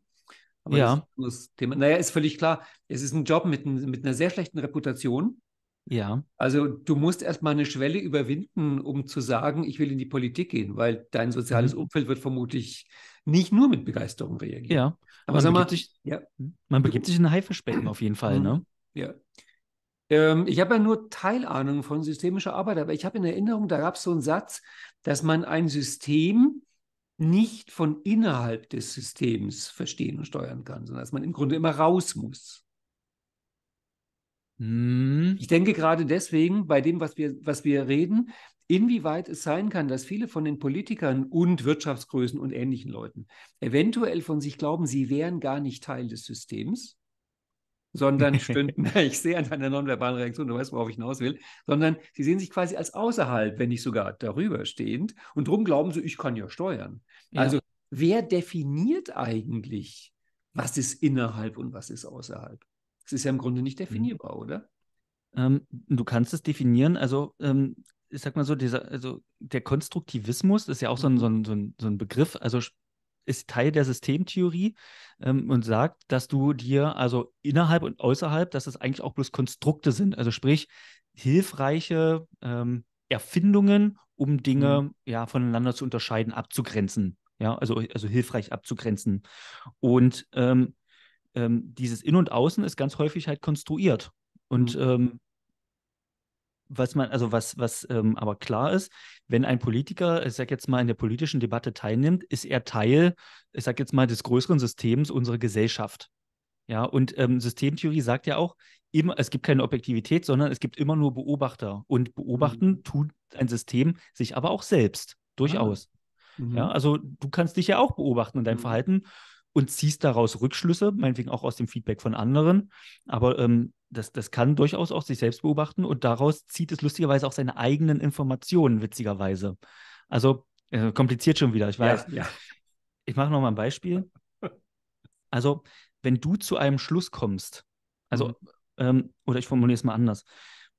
S1: Aber ja. das Thema. Naja, ist völlig klar. Es ist ein Job mit, mit einer sehr schlechten Reputation. Ja. Also du musst erstmal eine Schwelle überwinden, um zu sagen, ich will in die Politik gehen, weil dein soziales mhm. Umfeld wird vermutlich nicht nur mit Begeisterung reagieren.
S2: Ja. Aber man sag mal, sich, ja. man begibt sich in eine Haifischbecken auf jeden Fall, mhm. ne?
S1: Ja. Ähm, ich habe ja nur Teilahnung von systemischer Arbeit, aber ich habe in Erinnerung, da gab es so einen Satz, dass man ein System nicht von innerhalb des Systems verstehen und steuern kann, sondern dass man im Grunde immer raus muss. Hm. Ich denke gerade deswegen bei dem, was wir, was wir reden, inwieweit es sein kann, dass viele von den Politikern und Wirtschaftsgrößen und ähnlichen Leuten eventuell von sich glauben, sie wären gar nicht Teil des Systems sondern (laughs) stünden, (laughs) ich sehe an deiner nonverbalen Reaktion, du weißt, worauf ich hinaus will, sondern sie sehen sich quasi als außerhalb, wenn nicht sogar darüber stehend und drum glauben sie, ich kann ja steuern. Ja. Also wer definiert eigentlich, was ist innerhalb und was ist außerhalb? Das ist ja im Grunde nicht mhm.
S2: definierbar, mhm. oder? Ähm, du kannst es definieren, also ähm ich sag mal so, dieser, also der Konstruktivismus ist ja auch so ein, so ein, so ein, Begriff, also ist Teil der Systemtheorie ähm, und sagt, dass du dir also innerhalb und außerhalb, dass es eigentlich auch bloß Konstrukte sind. Also sprich, hilfreiche ähm, Erfindungen, um Dinge mhm. ja voneinander zu unterscheiden, abzugrenzen. Ja, also, also hilfreich abzugrenzen. Und ähm, ähm dieses In und Außen ist ganz häufig halt konstruiert. Und mhm. Ähm, was man, also was, was ähm, aber klar ist, wenn ein Politiker, ich sag jetzt mal, in der politischen Debatte teilnimmt, ist er Teil, ich sag jetzt mal, des größeren Systems unserer Gesellschaft. Ja, und ähm, Systemtheorie sagt ja auch, immer, es gibt keine Objektivität, sondern es gibt immer nur Beobachter. Und beobachten mhm. tut ein System sich aber auch selbst, durchaus. Ah. Mhm. Ja, also du kannst dich ja auch beobachten und dein mhm. Verhalten und ziehst daraus Rückschlüsse, meinetwegen auch aus dem Feedback von anderen. Aber ähm, das, das kann durchaus auch sich selbst beobachten und daraus zieht es lustigerweise auch seine eigenen Informationen, witzigerweise. Also äh, kompliziert schon wieder, ich weiß. Ja, ja. Ich mache nochmal ein Beispiel. (laughs) Also, wenn du zu einem Schluss kommst, also, mhm. ähm, oder ich formuliere es mal anders,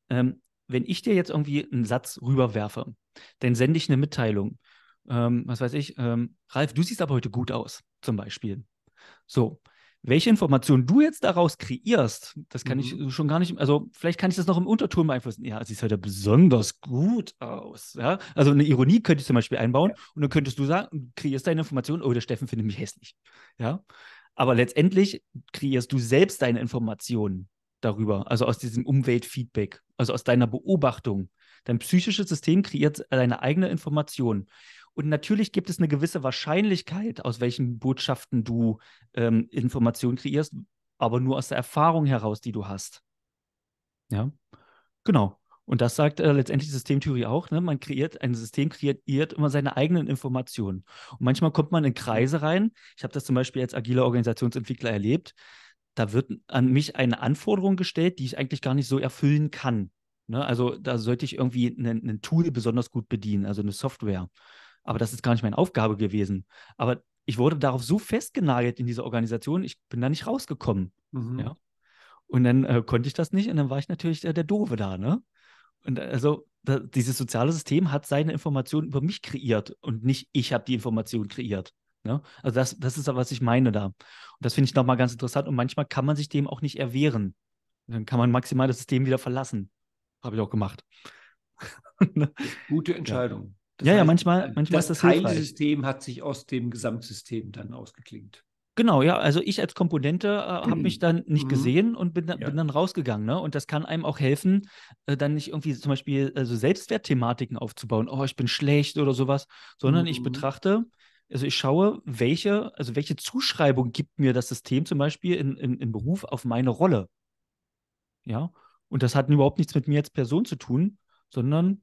S2: ähm, wenn ich dir jetzt irgendwie einen Satz rüberwerfe, dann sende ich eine Mitteilung. Ähm, was weiß ich, ähm, Ralf, du siehst aber heute gut aus, zum Beispiel. So, welche Informationen du jetzt daraus kreierst, das kann mhm. ich schon gar nicht, also vielleicht kann ich das noch im Unterton beeinflussen. Ja, sieht heute besonders gut aus. Ja? Also eine Ironie könnte ich zum Beispiel einbauen ja. und dann könntest du sagen, kreierst deine Informationen, oh, der Steffen findet mich hässlich. Ja. Aber letztendlich kreierst du selbst deine Informationen darüber, also aus diesem Umweltfeedback, also aus deiner Beobachtung. Dein psychisches System kreiert deine eigene Information. Und natürlich gibt es eine gewisse Wahrscheinlichkeit, aus welchen Botschaften du ähm, Informationen kreierst, aber nur aus der Erfahrung heraus, die du hast. Ja, genau. Und das sagt äh, letztendlich Systemtheorie auch. Ne? Man kreiert, ein System kreiert immer seine eigenen Informationen. Und manchmal kommt man in Kreise rein. Ich habe das zum Beispiel als agiler Organisationsentwickler erlebt. Da wird an mich eine Anforderung gestellt, die ich eigentlich gar nicht so erfüllen kann. Ne? Also da sollte ich irgendwie ein Tool besonders gut bedienen, also eine Software aber das ist gar nicht meine Aufgabe gewesen. Aber ich wurde darauf so festgenagelt in dieser Organisation, ich bin da nicht rausgekommen. Mhm. Ja? Und dann äh, konnte ich das nicht und dann war ich natürlich äh, der Dove da, ne? Und äh, also da, dieses soziale System hat seine Informationen über mich kreiert und nicht ich habe die Information kreiert. Ne? Also das, das ist, was ich meine da. Und das finde ich nochmal ganz interessant. Und manchmal kann man sich dem auch nicht erwehren. dann kann man maximal das System wieder verlassen. Habe ich auch gemacht. (laughs) Ne? Gute Entscheidung. Das ja, heißt, ja, manchmal, manchmal das ist das hilfreich.
S1: System hat sich aus dem Gesamtsystem dann ausgeklingt.
S2: Genau, ja. Also ich als Komponente äh, habe mhm. mich dann nicht mhm. gesehen und bin, ja. bin dann rausgegangen. Ne? Und das kann einem auch helfen, äh, dann nicht irgendwie zum Beispiel also Selbstwertthematiken aufzubauen. Oh, ich bin schlecht oder sowas, sondern mhm. ich betrachte, also ich schaue, welche, also welche Zuschreibung gibt mir das System zum Beispiel in, in, in Beruf auf meine Rolle. Ja. Und das hat überhaupt nichts mit mir als Person zu tun, sondern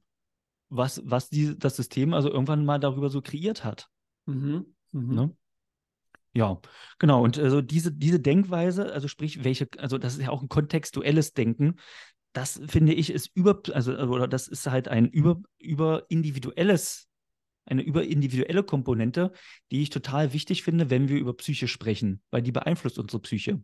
S2: was, was die, das System also irgendwann mal darüber so kreiert hat. Mhm. Mhm. Ne? Ja, genau. Und also diese, diese Denkweise, also sprich, welche, also das ist ja auch ein kontextuelles Denken, das finde ich ist über, also oder das ist halt ein über, über individuelles, eine überindividuelle Komponente, die ich total wichtig finde, wenn wir über Psyche sprechen, weil die beeinflusst unsere Psyche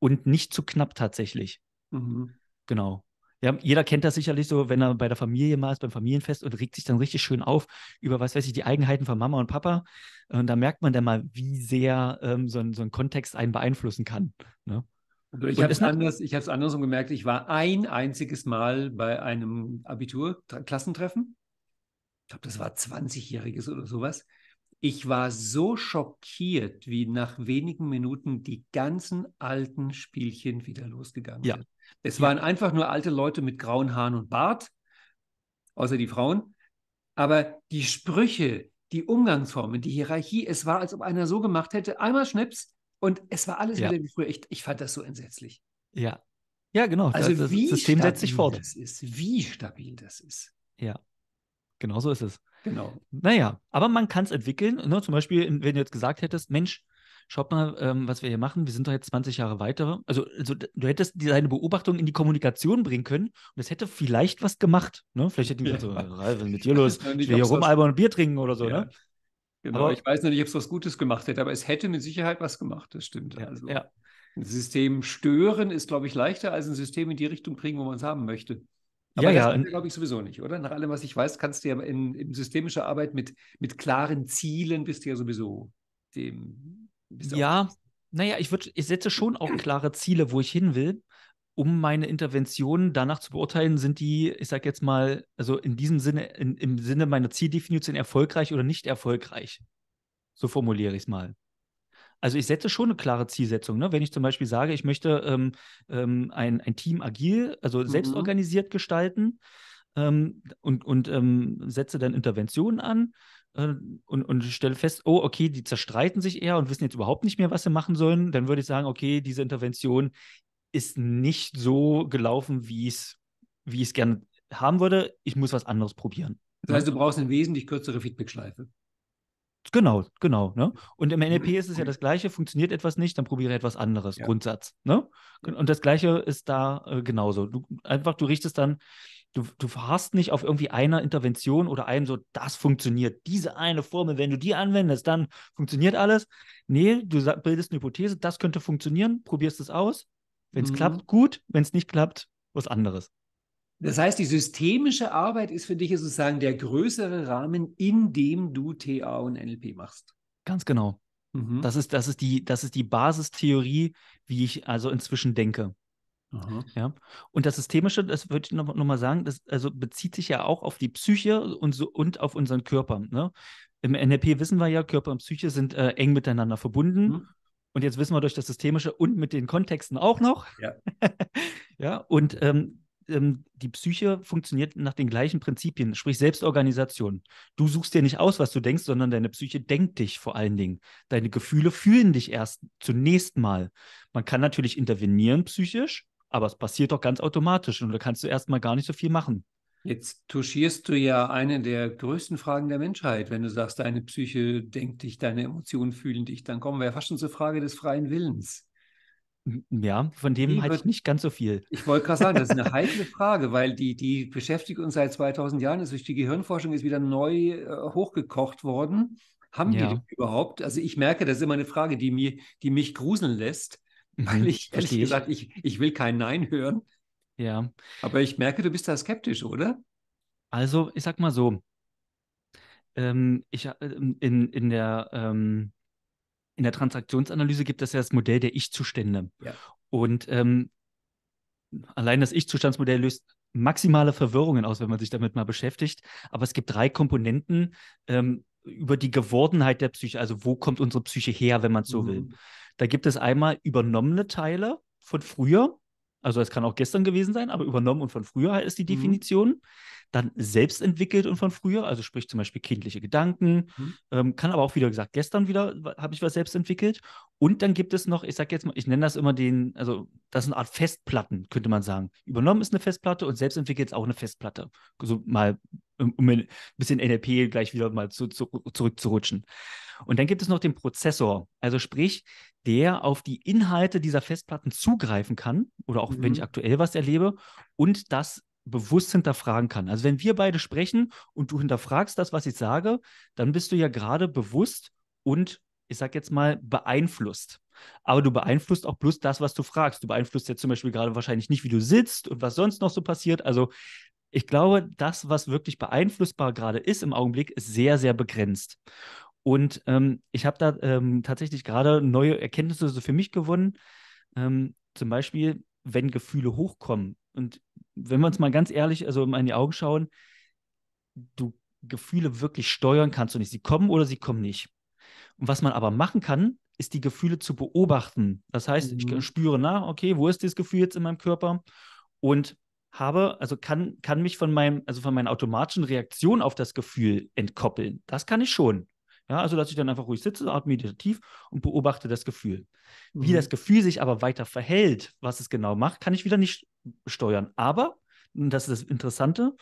S2: und nicht zu knapp tatsächlich. Mhm. Genau. Ja, jeder kennt das sicherlich so, wenn er bei der Familie mal ist, beim Familienfest und regt sich dann richtig schön auf über, was weiß ich, die Eigenheiten von Mama und Papa. Und da merkt man dann mal, wie sehr ähm, so, ein, so ein Kontext einen beeinflussen kann. Ne? Also ich habe es
S1: anders, andersrum gemerkt. Ich war ein einziges Mal bei einem Abitur-Klassentreffen. Ich glaube, das war 20-jähriges oder sowas. Ich war so schockiert, wie nach wenigen Minuten die ganzen alten Spielchen wieder losgegangen ja. sind. Es ja. waren einfach nur alte Leute mit grauen Haaren und Bart, außer die Frauen. Aber die Sprüche, die Umgangsformen, die Hierarchie, es war, als ob einer so gemacht hätte, einmal Schnips und es war alles ja. wieder wie früher. Ich, ich fand das so entsetzlich.
S2: Ja. Ja, genau. Also das, wie das System setzt sich fort. Das
S1: ist, wie stabil das ist.
S2: Ja. Genau so ist es. Genau. Naja, aber man kann es entwickeln. Ne? Zum Beispiel, wenn du jetzt gesagt hättest, Mensch, schaut mal, ähm, was wir hier machen, wir sind doch jetzt 20 Jahre weiter. Also, also du hättest deine Beobachtung in die Kommunikation bringen können und es hätte vielleicht was gemacht. Ne? Vielleicht hätten wir gesagt, ja. so, äh, was ist mit dir los? Ich, ich will hier rumalbern und Bier trinken oder so. Ja. Ne?
S1: Genau, aber, ich weiß noch nicht, ob es was Gutes gemacht hätte, aber es hätte mit Sicherheit was gemacht, das stimmt. Ja, also, ja. Ein System stören ist, glaube ich, leichter als ein System in die Richtung bringen, wo man es haben möchte. Aber ja, das ja. glaube ich sowieso nicht, oder? Nach allem, was ich weiß, kannst du ja in, in systemischer Arbeit mit, mit klaren Zielen bist du ja sowieso dem
S2: bist ja, naja, ich, würd, ich setze schon auch klare Ziele, wo ich hin will, um meine Interventionen danach zu beurteilen, sind die, ich sag jetzt mal, also in diesem Sinne, in, im Sinne meiner Zieldefinition erfolgreich oder nicht erfolgreich. So formuliere ich es mal. Also ich setze schon eine klare Zielsetzung. Ne? Wenn ich zum Beispiel sage, ich möchte ähm, ähm, ein, ein Team agil, also mhm. selbstorganisiert gestalten ähm, und, und ähm, setze dann Interventionen an, äh, und, und stelle fest, oh, okay, die zerstreiten sich eher und wissen jetzt überhaupt nicht mehr, was sie machen sollen, dann würde ich sagen, okay, diese Intervention ist nicht so gelaufen, wie es wie ich es gerne haben würde. Ich muss was anderes probieren. Das heißt, ne? du brauchst eine wesentlich kürzere Feedbackschleife. Genau, genau. Ne? Und im mhm. NLP ist es ja das Gleiche: funktioniert etwas nicht, dann probiere etwas anderes. Ja. Grundsatz. Ne? Und das Gleiche ist da äh, genauso. Du, einfach, du richtest dann du, du hast nicht auf irgendwie einer Intervention oder einem so, das funktioniert, diese eine Formel, wenn du die anwendest, dann funktioniert alles. Nee, du bildest eine Hypothese, das könnte funktionieren, probierst es aus. Wenn es mhm. klappt, gut. Wenn es nicht klappt, was anderes. Das heißt, die systemische Arbeit ist für dich sozusagen der größere
S1: Rahmen, in dem du TA und NLP machst.
S2: Ganz genau. Mhm. Das, ist, das, ist die, das ist die Basistheorie, wie ich also inzwischen denke. Aha. Ja. Und das Systemische, das würde ich nochmal noch sagen, das also bezieht sich ja auch auf die Psyche und, so, und auf unseren Körper. Ne? Im NLP wissen wir ja, Körper und Psyche sind äh, eng miteinander verbunden. Mhm. Und jetzt wissen wir durch das Systemische und mit den Kontexten auch noch. Ja. (laughs) ja und ähm, ähm, die Psyche funktioniert nach den gleichen Prinzipien, sprich Selbstorganisation. Du suchst dir nicht aus, was du denkst, sondern deine Psyche denkt dich vor allen Dingen. Deine Gefühle fühlen dich erst zunächst mal. Man kann natürlich intervenieren psychisch, aber es passiert doch ganz automatisch und da kannst du erstmal gar nicht so viel machen. Jetzt
S1: touchierst du ja eine der größten Fragen der Menschheit, wenn du sagst, deine Psyche denkt dich, deine Emotionen fühlen dich, dann kommen wir ja fast schon zur Frage des freien Willens.
S2: Ja, von dem die halte ich nicht ganz so viel. Ich
S1: wollte gerade sagen, das ist eine (laughs) heikle Frage, weil die, die beschäftigt uns seit 2000 Jahren. Also durch die Gehirnforschung ist wieder neu äh, hochgekocht worden. Haben ja. die überhaupt? Also ich merke, das ist immer eine Frage, die, mir, die mich gruseln lässt weil ich ehrlich ich. gesagt, ich, ich will kein Nein hören.
S2: Ja. Aber ich merke, du bist da skeptisch, oder? Also, ich sag mal so, ähm, ich, äh, ähm, in, in der ähm, in der Transaktionsanalyse gibt es ja das Modell der Ich-Zustände. Ja. Und ähm, allein das Ich-Zustandsmodell löst maximale Verwirrungen aus, wenn man sich damit mal beschäftigt. Aber es gibt drei Komponenten ähm, über die Gewordenheit der Psyche, also wo kommt unsere Psyche her, wenn man es so mhm. will. Da gibt es einmal übernommene Teile von früher. Also es kann auch gestern gewesen sein, aber übernommen und von früher ist die mhm. Definition. Mhm. Dann selbst entwickelt und von früher, also sprich zum Beispiel kindliche Gedanken. Mhm. Ähm, kann aber auch wieder gesagt, gestern wieder habe ich was selbst entwickelt. Und dann gibt es noch, ich sage jetzt mal, ich nenne das immer den, also das ist eine Art Festplatten, könnte man sagen. Übernommen ist eine Festplatte und selbst entwickelt ist auch eine Festplatte. So mal um ein bisschen NLP gleich wieder mal zu, zu, zurückzurutschen. Und dann gibt es noch den Prozessor, also sprich, der auf die Inhalte dieser Festplatten zugreifen kann oder auch mhm. wenn ich aktuell was erlebe und das bewusst hinterfragen kann. Also wenn wir beide sprechen und du hinterfragst das, was ich sage, dann bist du ja gerade bewusst und ich sag jetzt mal beeinflusst. Aber du beeinflusst auch bloß das, was du fragst. Du beeinflusst jetzt zum Beispiel gerade wahrscheinlich nicht, wie du sitzt und was sonst noch so passiert. Also ich glaube, das, was wirklich beeinflussbar gerade ist im Augenblick, ist sehr, sehr begrenzt. Und ähm, ich habe da ähm, tatsächlich gerade neue Erkenntnisse so für mich gewonnen. Ähm, zum Beispiel, wenn Gefühle hochkommen. Und wenn wir uns mal ganz ehrlich, also mal in die Augen schauen, du Gefühle wirklich steuern kannst du nicht. Sie kommen oder sie kommen nicht. Und was man aber machen kann, ist die Gefühle zu beobachten. Das heißt, mhm. ich spüre nach, okay, wo ist dieses Gefühl jetzt in meinem Körper? Und habe, also kann, kann mich von meinem, also von meiner automatischen Reaktion auf das Gefühl entkoppeln. Das kann ich schon. Ja, also dass ich dann einfach ruhig sitze, atme meditativ und beobachte das Gefühl. Mhm. Wie das Gefühl sich aber weiter verhält, was es genau macht, kann ich wieder nicht steuern. Aber, und das ist das Interessante,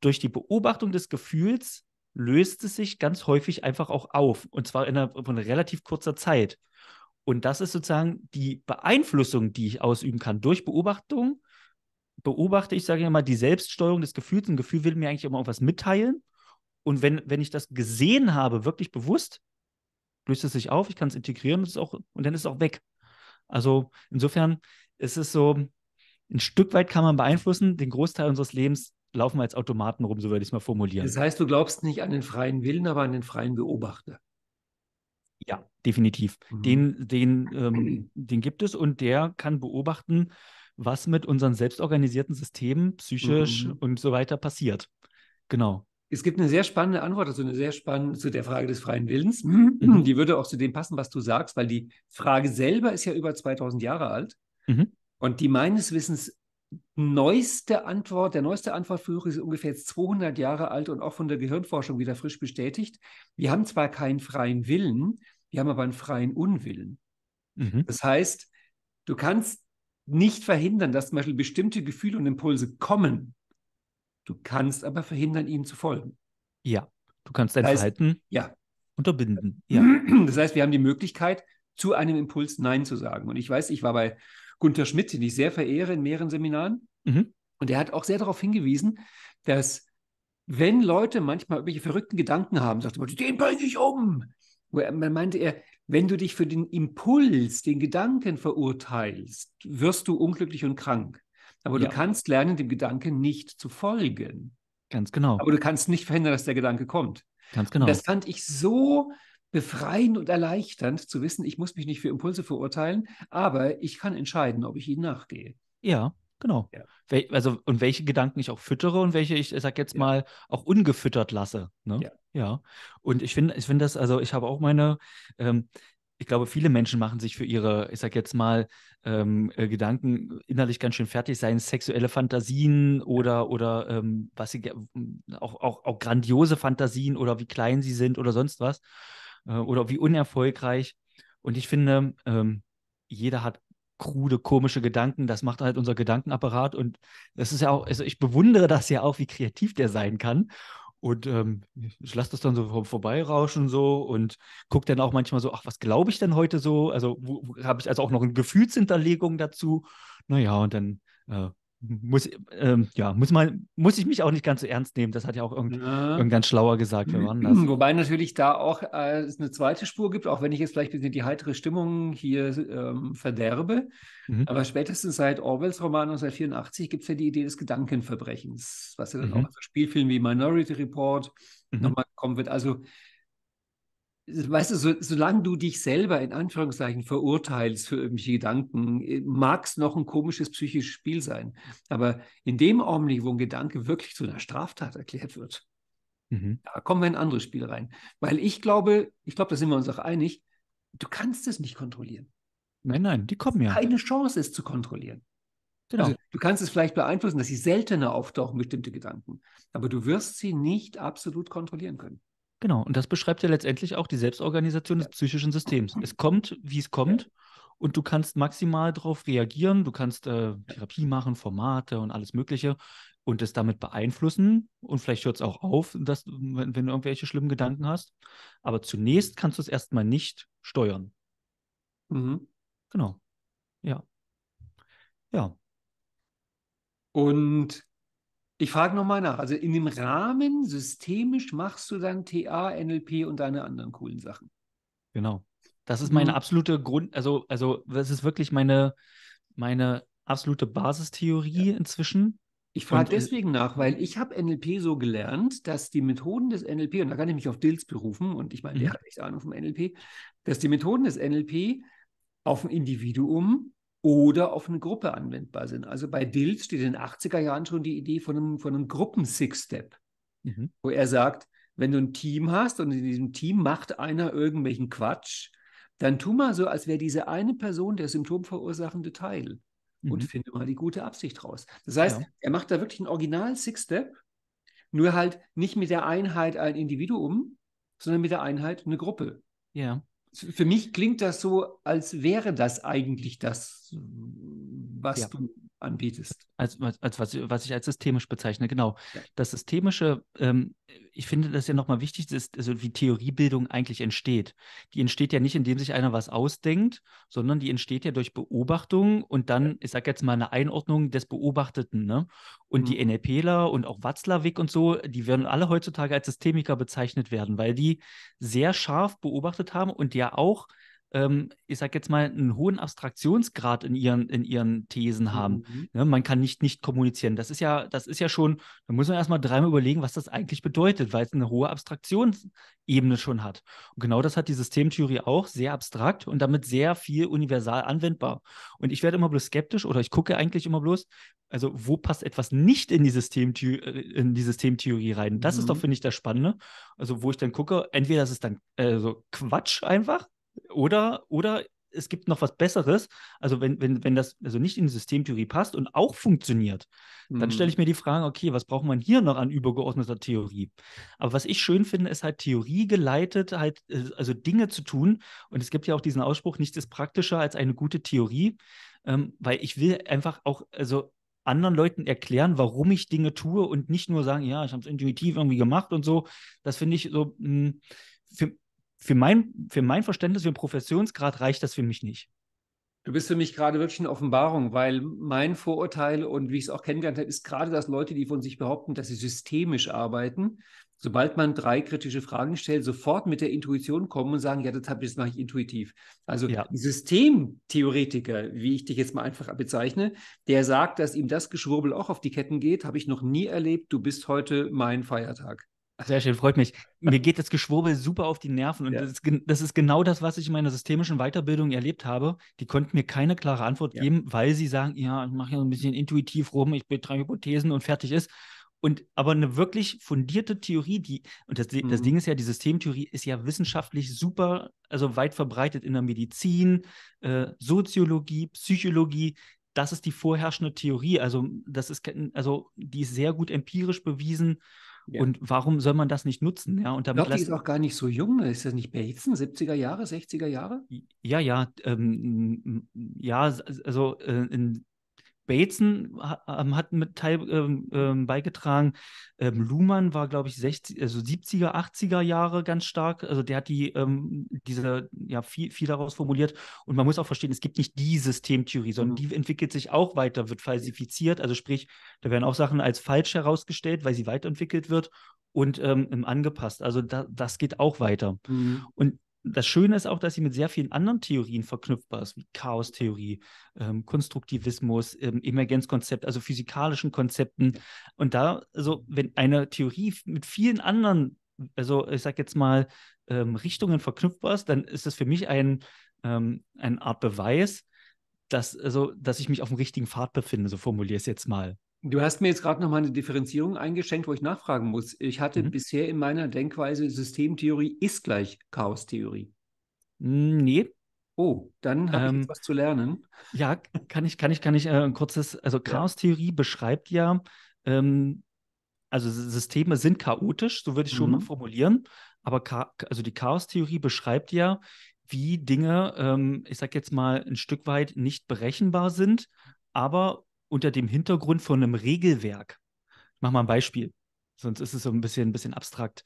S2: durch die Beobachtung des Gefühls löst es sich ganz häufig einfach auch auf. Und zwar innerhalb von relativ kurzer Zeit. Und das ist sozusagen die Beeinflussung, die ich ausüben kann durch Beobachtung beobachte ich, sage ich mal, die Selbststeuerung des Gefühls. Ein Gefühl will mir eigentlich immer irgendwas mitteilen. Und wenn, wenn ich das gesehen habe, wirklich bewusst, löst es sich auf, ich kann es integrieren und, auch, und dann ist es auch weg. Also insofern ist es so, ein Stück weit kann man beeinflussen, den Großteil unseres Lebens laufen wir als Automaten rum, so würde ich es mal formulieren. Das
S1: heißt, du glaubst nicht
S2: an den freien Willen, aber an den freien Beobachter. Ja, definitiv. Mhm. Den, den, ähm, den gibt es und der kann beobachten, was mit unseren selbstorganisierten Systemen psychisch mhm. und so weiter passiert. Genau. Es gibt eine sehr spannende
S1: Antwort, also eine sehr spannende zu der Frage des freien Willens. Mhm. Die würde auch zu dem passen, was du sagst, weil die Frage selber ist ja über 2000 Jahre alt. Mhm. Und die meines Wissens neueste Antwort, der neueste Antwortversuch ist ungefähr jetzt 200 Jahre alt und auch von der Gehirnforschung wieder frisch bestätigt. Wir haben zwar keinen freien Willen, wir haben aber einen freien Unwillen. Mhm. Das heißt, du kannst nicht verhindern, dass zum Beispiel bestimmte Gefühle und Impulse kommen. Du kannst aber verhindern, ihnen zu folgen.
S2: Ja, du kannst dein das heißt, Verhalten ja. unterbinden.
S1: Ja. (clears throat) Das heißt, wir haben die Möglichkeit, zu einem Impuls Nein zu sagen. Und ich weiß, ich war bei Gunther Schmidt, den ich sehr verehre in mehreren Seminaren. Mhm. Und er hat auch sehr darauf hingewiesen, dass wenn Leute manchmal irgendwelche verrückten Gedanken haben, sagt er, den bringe ich um. Dann meinte er, wenn du dich für den Impuls, den Gedanken verurteilst, wirst du unglücklich und krank. Aber ja. du kannst lernen, dem Gedanken nicht zu folgen.
S2: Ganz genau. Aber du
S1: kannst nicht verhindern, dass der Gedanke kommt. Ganz genau. Und das fand ich so befreiend und erleichternd zu wissen, ich muss mich nicht für Impulse verurteilen, aber ich kann entscheiden, ob ich ihnen nachgehe.
S2: Ja, Genau. Ja. Wel also, und welche Gedanken ich auch füttere und welche ich, ich sag jetzt ja. mal, auch ungefüttert lasse. Ne? Ja. ja. Und ich finde, ich finde das, also ich habe auch meine, ähm, ich glaube, viele Menschen machen sich für ihre, ich sag jetzt mal, ähm, äh, Gedanken innerlich ganz schön fertig, seien es sexuelle Fantasien oder oder ähm, was sie auch, auch, auch grandiose Fantasien oder wie klein sie sind oder sonst was äh, oder wie unerfolgreich. Und ich finde, ähm, jeder hat krude, komische Gedanken. Das macht halt unser Gedankenapparat. Und das ist ja auch, also ich bewundere das ja auch, wie kreativ der sein kann. Und ähm, ich lasse das dann so vorbeirauschen so und gucke dann auch manchmal so, ach, was glaube ich denn heute so? Also habe ich also auch noch eine Gefühlshinterlegung dazu. Naja, und dann äh, muss, ähm, ja, muss man, muss ich mich auch nicht ganz so ernst nehmen. Das hat ja auch irgend, ja. irgendein Schlauer gesagt, wer war das? Wobei
S1: natürlich da auch äh, es eine zweite Spur gibt, auch wenn ich jetzt vielleicht ein bisschen die heitere Stimmung hier ähm, verderbe. Mhm. Aber spätestens seit Orwells Roman 1984 gibt es ja die Idee des Gedankenverbrechens, was ja dann mhm. auch so Spielfilmen wie Minority Report mhm. nochmal kommen wird. Also weißt du, so, solange du dich selber in Anführungszeichen verurteilst für irgendwelche Gedanken, äh, mag es noch ein komisches psychisches Spiel sein. Aber in dem Augenblick, wo ein Gedanke wirklich zu einer Straftat erklärt wird, mhm. da kommen wir in ein anderes Spiel rein. Weil ich glaube, ich glaube, da sind wir uns auch einig, du kannst es nicht kontrollieren. Nein, nein, die kommen ja. Keine Chance, es zu kontrollieren. Genau. Also, du kannst es vielleicht beeinflussen, dass sie seltener auftauchen, bestimmte Gedanken. Aber du wirst sie nicht absolut kontrollieren
S2: können. Genau, und das beschreibt ja letztendlich auch die Selbstorganisation des psychischen Systems. Mhm. Es kommt, wie es kommt, und du kannst maximal darauf reagieren. Du kannst äh, Therapie machen, Formate und alles Mögliche und es damit beeinflussen. Und vielleicht hört es auch auf, dass, wenn, wenn, du irgendwelche schlimmen Gedanken hast. Aber zunächst mhm. kannst du es erstmal nicht steuern. Mhm. Genau. Ja. Ja.
S1: Und ich frage nochmal nach. Also in dem Rahmen systemisch machst du dann TA, NLP und deine anderen coolen Sachen.
S2: Genau. Das ist mhm. meine absolute Grund, also, also das ist wirklich meine, meine absolute Basistheorie ja. inzwischen. Ich frage äh, deswegen nach, weil ich habe NLP so gelernt, dass die Methoden des NLP,
S1: und da kann ich mich auf Dills berufen, und ich meine, der mhm. hat echt Ahnung vom NLP, dass die Methoden des NLP auf ein Individuum oder auf eine Gruppe anwendbar sind. Also bei Dilt steht in den 80er Jahren schon die Idee von einem, von einem Gruppen-Six-Step, mhm. wo er sagt, wenn du ein Team hast und in diesem Team macht einer irgendwelchen Quatsch, dann tu mal so, als wäre diese eine Person der symptomverursachende Teil mhm. und finde mal die gute Absicht raus. Das heißt, ja. er macht da wirklich einen Original-Six-Step, nur halt nicht mit der Einheit ein Individuum, sondern mit der Einheit eine Gruppe. Ja für mich klingt das so, als
S2: wäre das eigentlich das, was ja. du anbietest. Als, als, als was, was, ich als systemisch bezeichne, genau. Ja. Das Systemische, ähm, ich finde das ja nochmal wichtig, ist, also wie Theoriebildung eigentlich entsteht. Die entsteht ja nicht, indem sich einer was ausdenkt, sondern die entsteht ja durch Beobachtung und dann, ja. ich sage jetzt mal, eine Einordnung des Beobachteten. Ne? Und mhm. die NLPler und auch Watzlawick und so, die werden alle heutzutage als Systemiker bezeichnet werden, weil die sehr scharf beobachtet haben und ja auch ähm, ich sage jetzt mal, einen hohen Abstraktionsgrad in ihren, in ihren Thesen haben. Mhm. Ne, man kann nicht nicht kommunizieren. Das ist ja, das ist ja schon, da muss man erstmal dreimal überlegen, was das eigentlich bedeutet, weil es eine hohe Abstraktionsebene schon hat. Und genau das hat die Systemtheorie auch, sehr abstrakt und damit sehr viel universal anwendbar. Und ich werde immer bloß skeptisch oder ich gucke eigentlich immer bloß, also wo passt etwas nicht in die, Systemthe äh, in die Systemtheorie rein? Das mhm. ist doch, mhm. finde ich, das Spannende. Also wo ich dann gucke, entweder das ist dann äh, so Quatsch einfach, oder, oder es gibt noch was Besseres. Also wenn, wenn, wenn das also nicht in die Systemtheorie passt und auch funktioniert, mhm. dann stelle hm. ich mir die Frage, okay, was braucht man hier noch an übergeordneter Theorie? Aber was ich schön finde, ist halt Theorie geleitet, halt, äh, also Dinge zu tun. Und es gibt ja auch diesen Ausspruch, nichts ist praktischer als eine gute Theorie, ähm, weil ich will einfach auch, also anderen Leuten erklären, warum ich Dinge tue und nicht nur sagen, ja, ich habe es intuitiv irgendwie gemacht und so. Das finde ich so, mh, hm, für, für mein, für mein Verständnis, für den Professionsgrad reicht das für mich nicht.
S1: Du bist für mich gerade wirklich eine Offenbarung, weil mein Vorurteil und wie ich es auch kennengelernt habe, ist gerade, dass Leute, die von sich behaupten, dass sie systemisch arbeiten, sobald man drei kritische Fragen stellt, sofort mit der Intuition kommen und sagen, ja, das, hab ich, das mache ich intuitiv. Also ja. Systemtheoretiker, wie ich dich jetzt mal einfach bezeichne, der sagt, dass ihm das Geschwurbel auch auf die Ketten geht, habe ich noch nie erlebt. Du bist heute mein Feiertag.
S2: Sehr schön, freut mich. Mir (laughs) geht das Geschwurbel super auf die Nerven und ja. das, ist, das, ist, genau das, was ich in meiner systemischen Weiterbildung erlebt habe. Die konnten mir keine klare Antwort ja. geben, weil sie sagen, ja, ich mache ja so ein bisschen intuitiv rum, ich betreibe Hypothesen und fertig ist. Und aber eine wirklich fundierte Theorie, die, und das, mhm. das Ding ist ja, die Systemtheorie ist ja wissenschaftlich super, also weit verbreitet in der Medizin, äh, Soziologie, Psychologie, das ist die vorherrschende Theorie. Also, das ist, also, die ist sehr gut empirisch bewiesen ja. Und warum soll man das nicht nutzen? Ja, und damit ich glaube, die ist auch
S1: gar nicht so jung. Ist das nicht Bateson, 70er Jahre, 60er Jahre?
S2: Ja, ja. Ähm, ja, also äh, in Bateson ähm, hat mit Teil ähm, ähm, beigetragen. Ähm, Luhmann war, glaube ich, 60, also 70er, 80er Jahre ganz stark. Also der hat die, ähm, diese, ja, viel, viel daraus formuliert. Und man muss auch verstehen, es gibt nicht die Systemtheorie, sondern mhm. die entwickelt sich auch weiter, wird falsifiziert. Also sprich, da werden auch Sachen als falsch herausgestellt, weil sie weiterentwickelt wird und angepasst. Also da, das geht auch weiter. Mhm. Und das Schöne ist auch, dass sie mit sehr vielen anderen Theorien verknüpfbar ist, wie Chaostheorie, ähm, Konstruktivismus, ähm, Emergenzkonzept, also physikalischen Konzepten. Und da, also wenn eine Theorie mit vielen anderen, also ich sag jetzt mal, ähm, Richtungen verknüpfbar ist, dann ist das für mich ein, ähm, eine Art Beweis, dass, also, dass ich mich auf dem richtigen Pfad befinde, so formuliere ich es jetzt mal.
S1: Du hast mir jetzt gerade nochmal eine Differenzierung eingeschenkt, wo ich nachfragen muss. Ich hatte mhm. bisher in meiner Denkweise Systemtheorie ist gleich Chaostheorie. Mm, nee. Oh, dann habe ähm, ich
S2: was zu lernen. Ja, kann ich, kann ich, kann ich äh, ein kurzes, also Chaostheorie ja. beschreibt ja, ähm, also Systeme sind chaotisch, so würde ich schon mhm. mal formulieren, aber Ka also die Chaostheorie beschreibt ja, wie Dinge, ähm, ich sage jetzt mal, ein Stück weit nicht berechenbar sind, aber unter dem Hintergrund von einem Regelwerk. Ich mache mal ein Beispiel, sonst ist es so ein bisschen, ein bisschen abstrakt.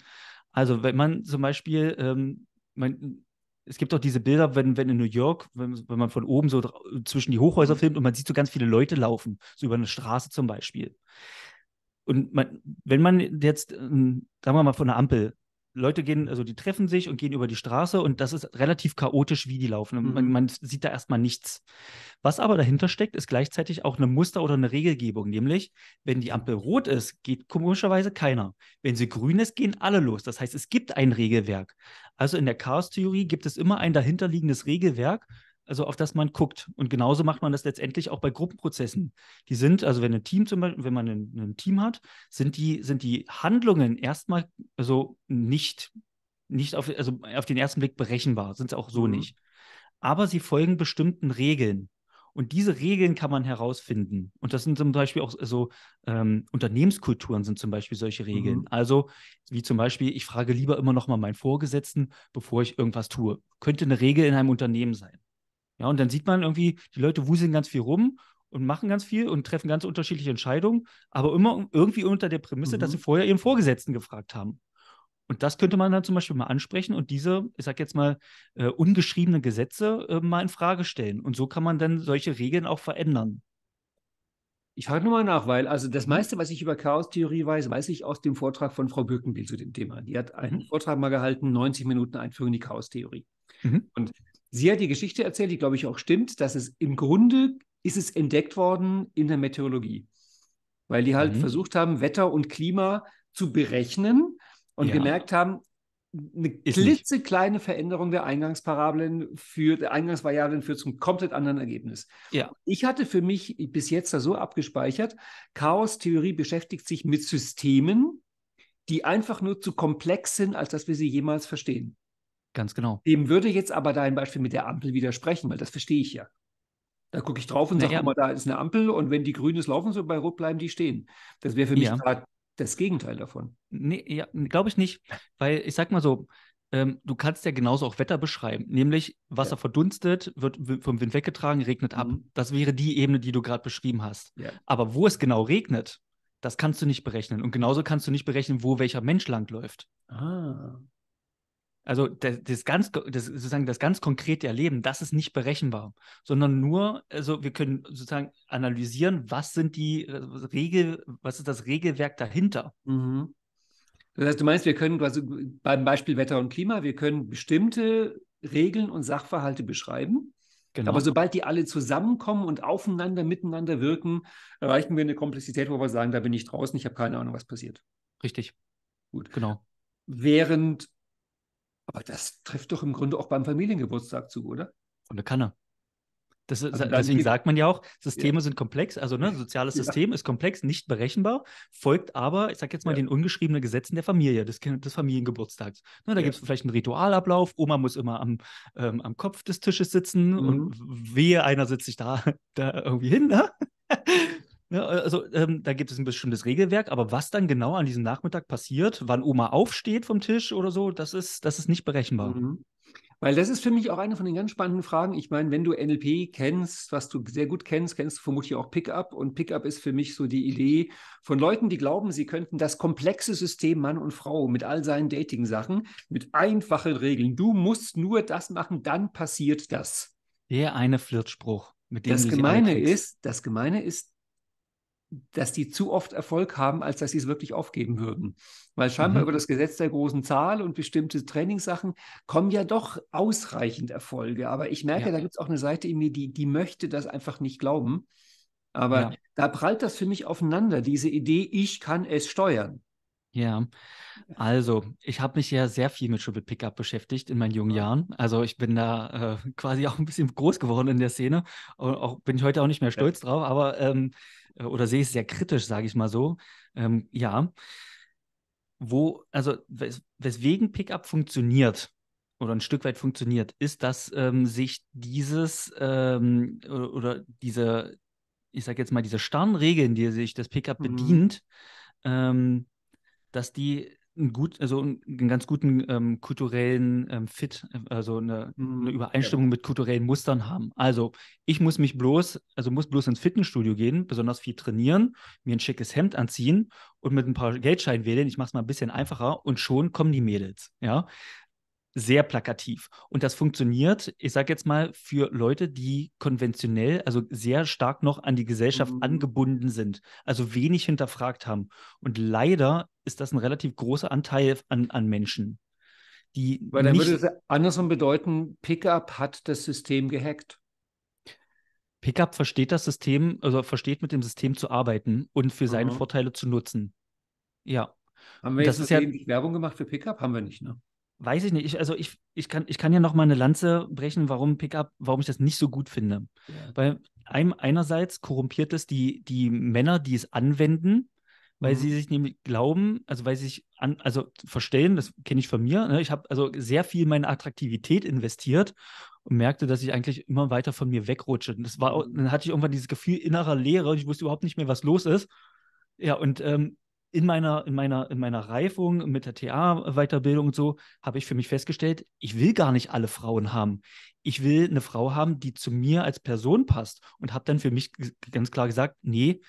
S2: Also wenn man zum Beispiel, ähm, man, es gibt auch diese Bilder, wenn, wenn in New York, wenn, wenn man von oben so zwischen die Hochhäuser mhm. filmt und man sieht so ganz viele Leute laufen, so über eine Straße zum Beispiel. Und man, wenn man jetzt, ähm, sagen wir mal, von einer Ampel Leute gehen, also die treffen sich und gehen über die Straße und das ist relativ chaotisch, wie die laufen. Mhm. Man, man, sieht da erstmal nichts. Was aber dahinter steckt, ist gleichzeitig auch eine Muster oder eine Regelgebung, nämlich wenn die Ampel rot ist, geht komischerweise keiner. Wenn sie grün ist, gehen alle los. Das heißt, es gibt ein Regelwerk. Also in der Chaos-Theorie gibt es immer ein dahinterliegendes Regelwerk also auf das man guckt. Und genauso macht man das letztendlich auch bei Gruppenprozessen. Die sind, also wenn ein Team zum Beispiel, wenn man ein, ein Team hat, sind die, sind die Handlungen erstmal also nicht, nicht auf, also auf den ersten Blick berechenbar, sind es auch so mhm. nicht. Aber sie folgen bestimmten Regeln. Und diese Regeln kann man herausfinden. Und das sind zum Beispiel auch so ähm, Unternehmenskulturen sind zum Beispiel solche Regeln. Mhm. Also wie zum Beispiel, ich frage lieber immer noch mal meinen Vorgesetzten, bevor ich irgendwas tue. Könnte eine Regel in einem Unternehmen sein. Ja, und dann sieht man irgendwie, die Leute wuseln ganz viel rum und machen ganz viel und treffen ganz unterschiedliche Entscheidungen, aber immer irgendwie unter der Prämisse, mhm. dass sie mhm. vorher ihren Vorgesetzten gefragt haben. Und das könnte man dann zum Beispiel mal ansprechen und diese, ich sag jetzt mal, äh, ungeschriebenen Gesetze äh, mal in Frage stellen. Und so kann man dann solche Regeln auch verändern. Ich frage nur mal nach, weil
S1: also das meiste, was ich über Chaos-Theorie weiß, weiß ich aus dem Vortrag von Frau Birkenbiel zu dem Thema. Die hat einen mhm. Vortrag mal gehalten, 90 Minuten Einführung in die Chaos-Theorie. Mhm. Und Sie hat die Geschichte erzählt, die glaube ich auch stimmt, dass es im Grunde ist es entdeckt worden in der Meteorologie, weil die halt mhm. versucht haben, Wetter und Klima zu berechnen und ja. gemerkt haben, eine klitzekleine Veränderung der Eingangsparabeln für Eingangsvariablen führt zum komplett anderen Ergebnis. Ja. Ich hatte für mich bis jetzt da so abgespeichert, Chaostheorie beschäftigt sich mit Systemen, die einfach nur zu komplex sind, als dass wir sie jemals verstehen. Ganz genau. Dem würde jetzt aber dein Beispiel mit der Ampel widersprechen, weil das verstehe ich ja. Da gucke ich drauf und sage ja. immer, da ist eine Ampel und wenn die grün ist, laufen sie bei rot bleiben die
S2: stehen. Das wäre für mich ja. gerade
S1: das Gegenteil davon.
S2: Nee, ja, glaube ich nicht, weil ich sage mal so, ähm, du kannst ja genauso auch Wetter beschreiben, nämlich Wasser ja. verdunstet, wird vom Wind weggetragen, regnet mhm. ab. Das wäre die Ebene, die du gerade beschrieben hast. Ja. Aber wo es genau regnet, das kannst du nicht berechnen. Und genauso kannst du nicht berechnen, wo welcher Mensch langläuft.
S1: Ah
S2: also das, das ganz, das, sozusagen das ganz konkrete Erleben, das ist nicht berechenbar, sondern nur, also wir können sozusagen analysieren, was sind die Regel, was ist das Regelwerk dahinter.
S1: Mhm. Das heißt, du meinst, wir
S2: können quasi beim
S1: Beispiel Wetter und Klima, wir können bestimmte Regeln und Sachverhalte beschreiben. Genau. Aber sobald die alle zusammenkommen und aufeinander, miteinander wirken, erreichen wir eine Komplexität, wo wir sagen, da bin ich draußen, ich habe keine Ahnung, was passiert.
S2: Richtig. Gut. Genau.
S1: Während
S2: aber das trifft doch im Grunde auch beim Familiengeburtstag zu, oder? Und da kann er. Das, also deswegen sagt man ja auch, Systeme ja. sind komplex, also ne, soziales ja. System ist komplex, nicht berechenbar, folgt aber, ich sag jetzt mal, ja. den ungeschriebenen Gesetzen der Familie, des, des Familiengeburtstags. Ne, da gibt es vielleicht einen Ritualablauf, Oma muss immer am, ähm, am Kopf des Tisches sitzen mhm. und wehe, einer sitzt sich da, (laughs) da irgendwie hin. Ne? Ja, äh, also ähm, da gibt es ein bestimmtes Regelwerk, aber was dann genau an diesem Nachmittag passiert, wann Oma aufsteht vom Tisch oder so, das ist, das ist nicht berechenbar. Mhm. Weil das ist für mich auch eine von den ganz spannenden Fragen. Ich meine, wenn du
S1: NLP kennst, was du sehr gut kennst, kennst du vermutlich auch Pickup. Und Pickup ist für mich so die Idee von Leuten, die glauben, sie könnten das komplexe System Mann und Frau mit all seinen Dating-Sachen, mit einfachen Regeln. Du musst nur das machen, dann passiert das.
S2: Der eine Flirtspruch. Mit dem das Gemeine
S1: ist, das Gemeine ist, dass die zu oft Erfolg haben, als dass sie es wirklich aufgeben würden. Weil scheinbar mhm. über das Gesetz der großen Zahl und bestimmte Trainingssachen kommen ja doch ausreichend Erfolge. Aber ich merke, ja. da gibt es auch eine Seite in mir, die, die möchte das einfach nicht glauben. Aber ja. da prallt das für mich aufeinander,
S2: diese Idee, ich kann es steuern. Ja, also ich habe mich ja sehr viel mit Triple Pickup beschäftigt in meinen jungen Jahren. Also ich bin da äh, quasi auch ein bisschen groß geworden in der Szene und auch, bin ich heute auch nicht mehr stolz ja. drauf, aber ähm, äh, oder sehe es sehr kritisch, sage ich mal so. Ähm, ja. Wo, also wes weswegen Pickup funktioniert oder ein Stück weit funktioniert, ist, dass ähm, sich dieses ähm, oder, oder, diese, ich sage jetzt mal, diese starren Regeln, die sich das Pickup mhm. bedient, ähm, dass die einen gut, also einen ganz guten ähm, kulturellen ähm, Fit, also eine, mhm. eine Übereinstimmung ja. mit kulturellen Mustern haben. Also ich muss mich bloß, also muss bloß ins Fitnessstudio gehen, besonders viel trainieren, mir ein schickes Hemd anziehen und mit ein paar Geldscheinen wählen. Ich mache es mal ein bisschen einfacher und schon kommen die Mädels. Ja, sehr plakativ. Und das funktioniert, ich sage jetzt mal, für Leute, die konventionell, also sehr stark noch an die Gesellschaft mhm. angebunden sind, also wenig hinterfragt haben. Und leider ist das ein relativ großer Anteil an, an Menschen. Die Weil dann würde es
S1: andersrum bedeuten, Pickup hat das System gehackt.
S2: Pickup versteht das System, also versteht mit dem System zu arbeiten und für seine mhm. Vorteile zu nutzen. Ja. Haben wir das jetzt ist ja, Werbung gemacht für Pickup? Haben wir nicht, ne? weiß ich nicht. Ich, also ich, ich kann, ich kann ja noch mal eine Lanze brechen, warum Pickup, warum ich das nicht so gut finde. Ja. Weil einem, einerseits korrumpiert es die, die Männer, die es anwenden, weil mhm. sie sich nämlich glauben, also weil sie sich an, also verstellen, das kenne ich von mir. Ne? Ich habe also sehr viel meine Attraktivität investiert und merkte, dass ich eigentlich immer weiter von mir wegrutsche. Und das war, dann hatte ich irgendwann dieses Gefühl innerer Leere. Ich wusste überhaupt nicht mehr, was los ist. Ja, und ähm, in meiner, in meiner, in meiner Reifung mit der TA-Weiterbildung und so habe ich für mich festgestellt, ich will gar nicht alle Frauen haben. Ich will eine Frau haben, die zu mir als Person passt und habe dann für mich ganz klar gesagt, nee,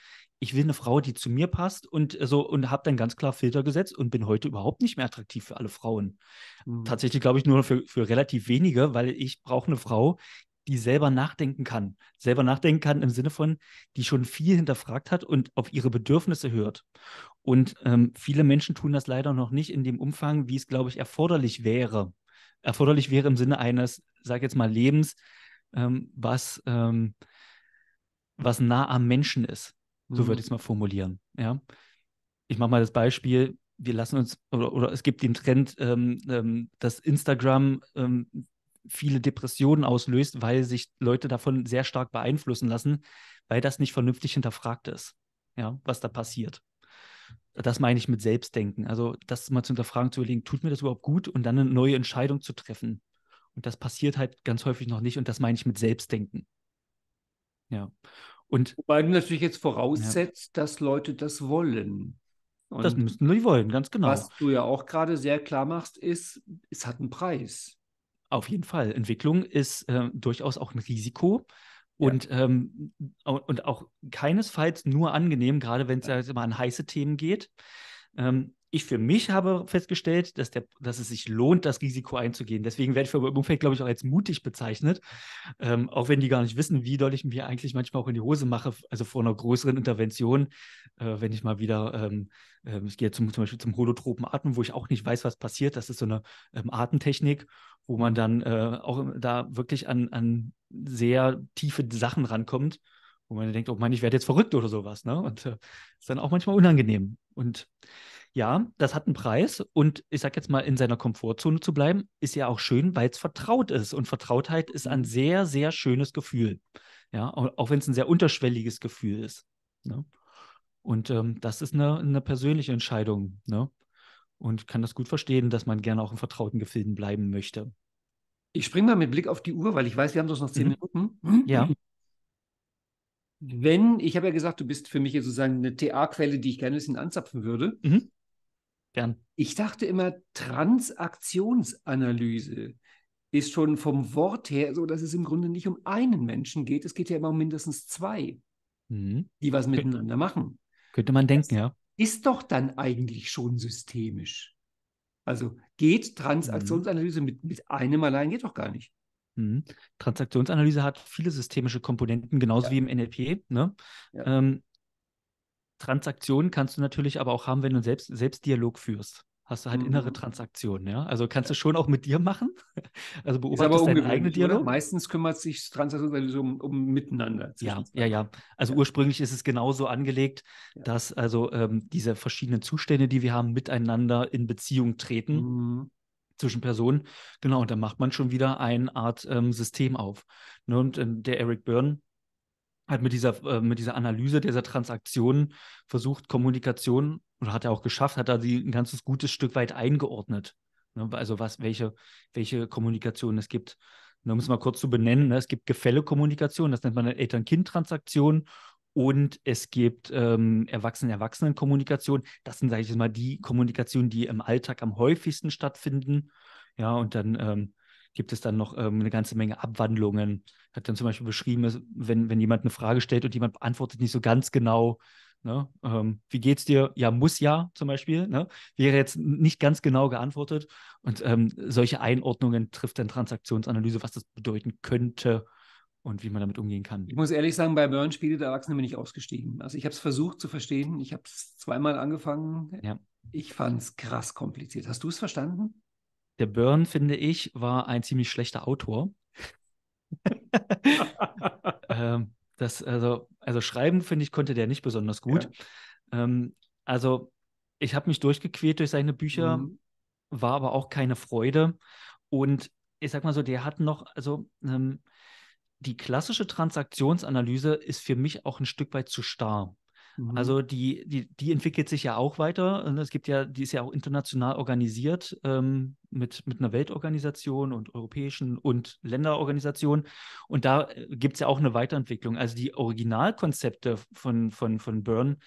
S2: ich will eine Frau, die zu mir passt und äh, so und habe dann ganz klar Filter gesetzt und bin heute überhaupt nicht mehr attraktiv für alle Frauen. Mhm. Tatsächlich glaube ich nur für, für relativ wenige, weil ich brauche eine Frau, die selber nachdenken kann. Selber nachdenken kann im Sinne von, die schon viel hinterfragt hat und auf ihre Bedürfnisse hört. Und ähm, viele Menschen tun das leider noch nicht in dem Umfang, wie es, glaube ich, erforderlich wäre. Erforderlich wäre im Sinne eines, sag jetzt mal, Lebens, ähm, was, ähm, was nah am Menschen ist. So mhm. würde ich es mal formulieren. Ja? Ich mache mal das Beispiel, wir lassen uns, oder, oder es gibt den Trend, ähm, ähm, dass Instagram ähm, viele Depressionen auslöst, weil sich Leute davon sehr stark beeinflussen lassen, weil das nicht vernünftig hinterfragt ist, ja, was da passiert das meine ich mit Selbstdenken. Also das mal zu hinterfragen, zu überlegen, tut mir das überhaupt gut und dann eine neue Entscheidung zu treffen. Und das passiert halt ganz häufig noch nicht und das meine ich mit Selbstdenken. Ja. Und, Wobei du natürlich jetzt
S1: voraussetzt, ja. dass Leute das wollen. Und das müssen die wollen, ganz genau. Was du ja auch gerade sehr klar machst, ist,
S2: es hat einen Preis. Auf jeden Fall. Entwicklung ist äh, durchaus auch ein Risiko. Und, ja. ähm, und auch keinesfalls nur angenehm, gerade wenn es ja. immer an heiße Themen geht. Ähm, ich für mich habe festgestellt, dass, der, dass es sich lohnt, das Risiko einzugehen. Deswegen werde ich für mein Umfeld, glaube ich, auch als mutig bezeichnet. Ähm, auch wenn die gar nicht wissen, wie doll ich mir eigentlich manchmal auch in die Hose mache, also vor einer größeren Intervention, äh, wenn ich mal wieder, ähm, äh, ich gehe zum, zum Beispiel zum Holotropen Atmen, wo ich auch nicht weiß, was passiert. Das ist so eine ähm, Atemtechnik wo man dann äh, auch da wirklich an, an sehr tiefe Sachen rankommt, wo man denkt, oh Mann, ich werde jetzt verrückt oder sowas. Ne? Und äh, ist dann auch manchmal unangenehm. Und ja, das hat einen Preis. Und ich sage jetzt mal, in seiner Komfortzone zu bleiben, ist ja auch schön, weil es vertraut ist. Und Vertrautheit ist ein mhm. sehr, sehr schönes Gefühl. Ja, auch, auch wenn es ein sehr unterschwelliges Gefühl ist. Ne? Und ähm, das ist eine, eine persönliche Entscheidung. Ne? und kann das gut verstehen, dass man gerne auch im vertrauten Gefilden bleiben möchte. Ich springe mal mit Blick auf die Uhr, weil ich weiß, wir haben sonst noch zehn mhm. Minuten. Ja.
S1: Wenn, ich habe ja gesagt, du bist für mich sozusagen eine TA-Quelle, die ich gerne ein bisschen anzapfen würde. Mhm. Gern. Ich dachte immer, Transaktionsanalyse ist schon vom Wort her so, dass es im Grunde nicht um einen Menschen geht. Es geht ja immer um mindestens zwei, mhm. die was miteinander machen.
S2: Könnte man denken, das, ja
S1: ist doch dann eigentlich schon systemisch. Also geht Transaktionsanalyse mhm. mit, mit einem allein, geht doch gar nicht.
S2: Mhm. Transaktionsanalyse hat viele systemische Komponenten, genauso ja. wie im NLP. Ne? Ja. Ähm, Transaktionen kannst du natürlich aber auch haben, wenn du selbst, Selbstdialog führst hast du halt mhm. innere Transaktionen, ja. Also kannst du schon auch mit dir machen. (laughs) Also beobachtest deinen eigenen Dialog. Oder? Meistens kümmert sich Transaktionen um, um Miteinander. Ja, ja, ja. Also ja. ursprünglich ist es genauso angelegt, ja. dass also ähm, diese verschiedenen Zustände, die wir haben, miteinander in Beziehung treten. Mhm. Zwischen Personen. Genau, und da macht man schon wieder eine Art ähm, System auf. Ne? Und ähm, der Eric Byrne, hat mit dieser, äh, mit dieser Analyse dieser Transaktionen versucht, Kommunikation, oder hat er auch geschafft, hat er sie ein ganzes gutes Stück weit eingeordnet. Ne? Also was, welche, welche Kommunikation es gibt. Ne, und da muss man kurz zu benennen, ne? es gibt Gefälle-Kommunikation, das nennt man Eltern-Kind-Transaktion und es gibt ähm, Erwachsenen-Erwachsenen-Kommunikation. Das sind, sage ich mal, die Kommunikationen, die im Alltag am häufigsten stattfinden. Ja, und dann ähm, gibt es dann noch ähm, eine ganze Menge Abwandlungen. Hat dann zum Beispiel beschrieben, wenn, wenn jemand eine Frage stellt und jemand antwortet nicht so ganz genau, ne, ähm, wie geht's dir? Ja, muss ja zum Beispiel, ne, wäre jetzt nicht ganz genau geantwortet. Und ähm, solche Einordnungen trifft dann Transaktionsanalyse, was das bedeuten könnte und wie man damit umgehen kann. Ich muss
S1: ehrlich sagen, bei Burn-Spiele der Erwachsene bin ich ausgestiegen. Also ich habe es versucht zu verstehen. Ich habe es zweimal angefangen. Ja. Ich fand es krass kompliziert. Hast du es verstanden?
S2: der Burn, finde ich, war ein ziemlich schlechter Autor. (laughs) ähm, das, also, also schreiben, finde ich, konnte der nicht besonders gut. Ja. Ähm, also ich habe mich durchgequält durch seine Bücher, mhm. war aber auch keine Freude. Und ich sag mal so, der hat noch, also ähm, die klassische Transaktionsanalyse ist für mich auch ein Stück weit zu starr. Mhm. Also die, die, die entwickelt sich ja auch weiter. Ne? Es gibt ja, die ist ja auch international organisiert ähm, mit, mit einer Weltorganisation und europäischen und Länderorganisationen. Und da äh, gibt es ja auch eine Weiterentwicklung. Also die Originalkonzepte von, von, von Byrne,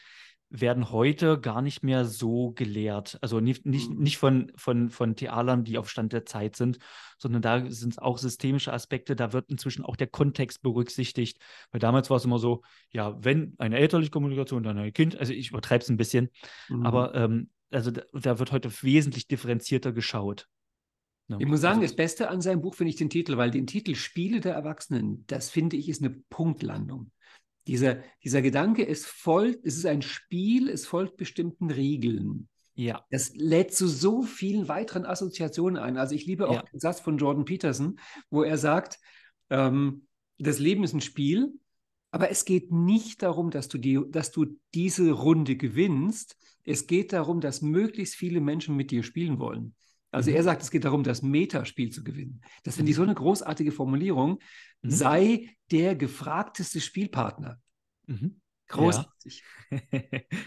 S2: werden heute gar nicht mehr so gelehrt. Also nicht, nicht, mhm. nicht von, von, von Thealern, die auf Stand der Zeit sind, sondern da sind es auch systemische Aspekte, da wird inzwischen auch der Kontext berücksichtigt. Weil damals war es immer so, ja, wenn eine elterliche Kommunikation, dann ein Kind, also ich übertreibe es ein bisschen, mhm. aber ähm, also da, da, wird heute wesentlich differenzierter geschaut. Ne? Ich muss sagen, also das Beste an seinem Buch finde ich den Titel, weil den Titel Spiele der Erwachsenen, das finde
S1: ich, ist eine Punktlandung. Dieser, dieser Gedanke, es folgt, es ist ein Spiel, es folgt bestimmten Regeln. Ja. Das lädt zu so vielen weiteren Assoziationen ein. Also ich liebe auch ja. den Satz von Jordan Peterson, wo er sagt, ähm, das Leben ist ein Spiel, aber es geht nicht darum, dass du, die, dass du diese Runde gewinnst. Es geht darum, dass möglichst viele Menschen mit dir spielen wollen. Also mhm. er sagt, es geht darum, das Metaspiel zu gewinnen. Das finde ich so mhm. eine großartige Formulierung. Mhm. Sei der
S2: gefragteste Spielpartner. Mhm. Großartig. Ja. (laughs)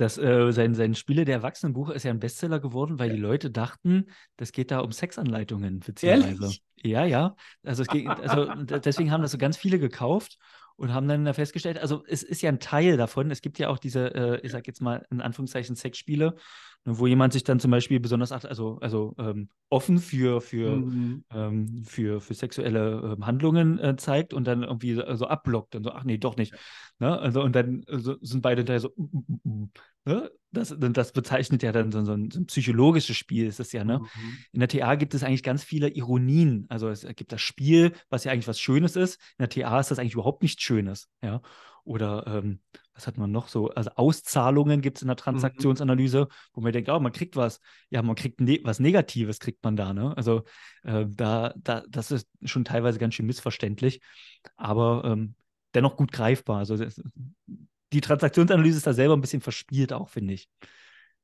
S2: Das, äh, sein, sein Spiele der Erwachsenenbuch ist ja ein Bestseller geworden, weil ja. die Leute dachten, das geht da um Sexanleitungen, beziehungsweise. Ja, ja. Also, (laughs) geht, also deswegen haben das so ganz viele gekauft und haben dann festgestellt, also es ist ja ein Teil davon. Es gibt ja auch diese, äh, ich sag jetzt mal in Anführungszeichen Sexspiele, Ne, wo jemand sich dann zum Beispiel besonders, also, also ähm, offen für, für, mhm. ähm, für, für sexuelle ähm, Handlungen äh, zeigt und dann irgendwie so also abblockt und so, ach nee, doch nicht. Ne? Also, und dann also sind beide da so, ne? das, das bezeichnet ja dann so, so, ein, so ein, psychologisches Spiel, ist es ja. Ne? Mhm. In der TA gibt es eigentlich ganz viele Ironien. Also es gibt das Spiel, was ja eigentlich was Schönes ist. In der TA ist das eigentlich überhaupt nichts Schönes. Ja? oder ähm, was hat man noch so? Also Auszahlungen gibt es in der mhm. Transaktionsanalyse, mhm. wo man denkt, oh, man kriegt was. Ja, man kriegt ne was Negatives, kriegt man da. Ne? Also äh, da, da, das ist schon teilweise ganz schön missverständlich, aber ähm, dennoch gut greifbar. Also das, die Transaktionsanalyse ist da selber ein bisschen verspielt, auch finde ich.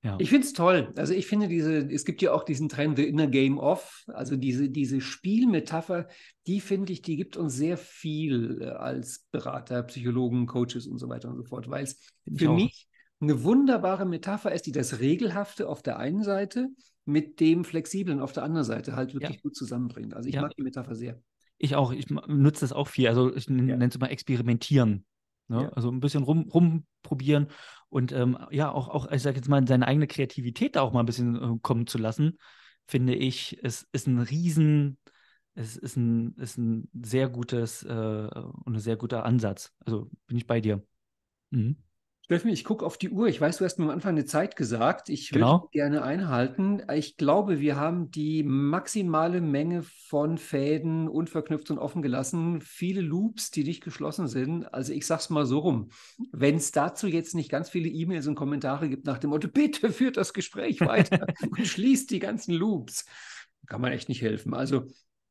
S2: Ja. Ich
S1: finde es toll. Also ich finde diese, es gibt ja auch diesen Trend The Inner Game of, also diese, diese Spielmetapher, die finde ich, die gibt uns sehr viel äh, als Berater, Psychologen, Coaches und so weiter und so fort, weil es für auch. mich eine wunderbare Metapher ist, die das Regelhafte auf der einen Seite mit dem Flexiblen auf der anderen Seite halt wirklich ja. gut zusammenbringt. Also ich ja. mag die Metapher sehr.
S2: Ich auch, ich nutze das auch viel. Also ich nenne es immer experimentieren. Ne? Also ein bisschen rum, rumprobieren und ähm, ja, auch, auch, ich sag jetzt mal, seine eigene Kreativität da auch mal ein bisschen äh, kommen zu lassen, finde ich, ist, ist ein riesen, es ist ein, ist ein sehr gutes äh, und ein sehr guter Ansatz. Also bin ich bei dir.
S1: Mhm. Steffen, ich
S2: gucke auf die Uhr.
S1: Ich weiß, du hast mir am Anfang eine Zeit gesagt. Ich genau. würde gerne einhalten. Ich glaube, wir haben die maximale Menge von Fäden unverknüpft und offen gelassen. Viele Loops, die nicht geschlossen sind. Also ich sag's mal so rum. Wenn es dazu jetzt nicht ganz viele E-Mails und Kommentare gibt nach dem Motto, bitte führt das Gespräch weiter (laughs) und schließt die ganzen Loops, kann man echt nicht helfen. Also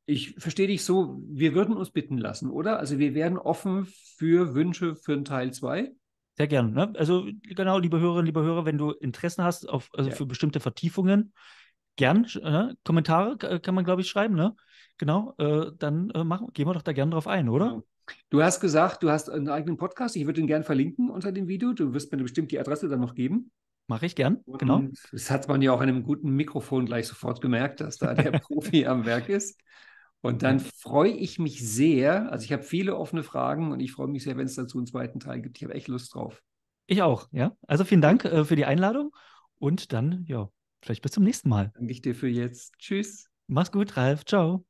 S1: ich verstehe dich so, wir würden uns bitten lassen, oder? Also wir
S2: wären offen für Wünsche für einen Teil 2. Sehr gerne. Ne? Also genau, liebe Hörerinnen, liebe Hörer, wenn du Interessen hast auf, also ja. für bestimmte Vertiefungen, gern. Äh, Kommentare äh, kann man, glaube ich, schreiben, ne? Genau, äh, dann äh, machen, gehen wir doch da gerne drauf ein, oder? Ja. Genau.
S1: Du hast gesagt, du hast einen eigenen Podcast. Ich würde ihn gerne verlinken unter dem Video. Du wirst mir bestimmt die Adresse dann noch geben. Mache ich gern, genau. Und genau. Das hat man ja auch an einem guten Mikrofon gleich sofort gemerkt, dass da der (laughs) Profi am Werk ist. Und dann freue ich mich sehr. Also ich habe viele offene Fragen und ich freue mich sehr, wenn es dazu einen zweiten Teil gibt. Ich habe echt Lust drauf.
S2: Ich auch, ja. Also vielen Dank äh, für die Einladung und dann, ja, vielleicht bis zum nächsten Mal. Danke ich dir für jetzt. Tschüss. Mach's gut, Ralf. Ciao.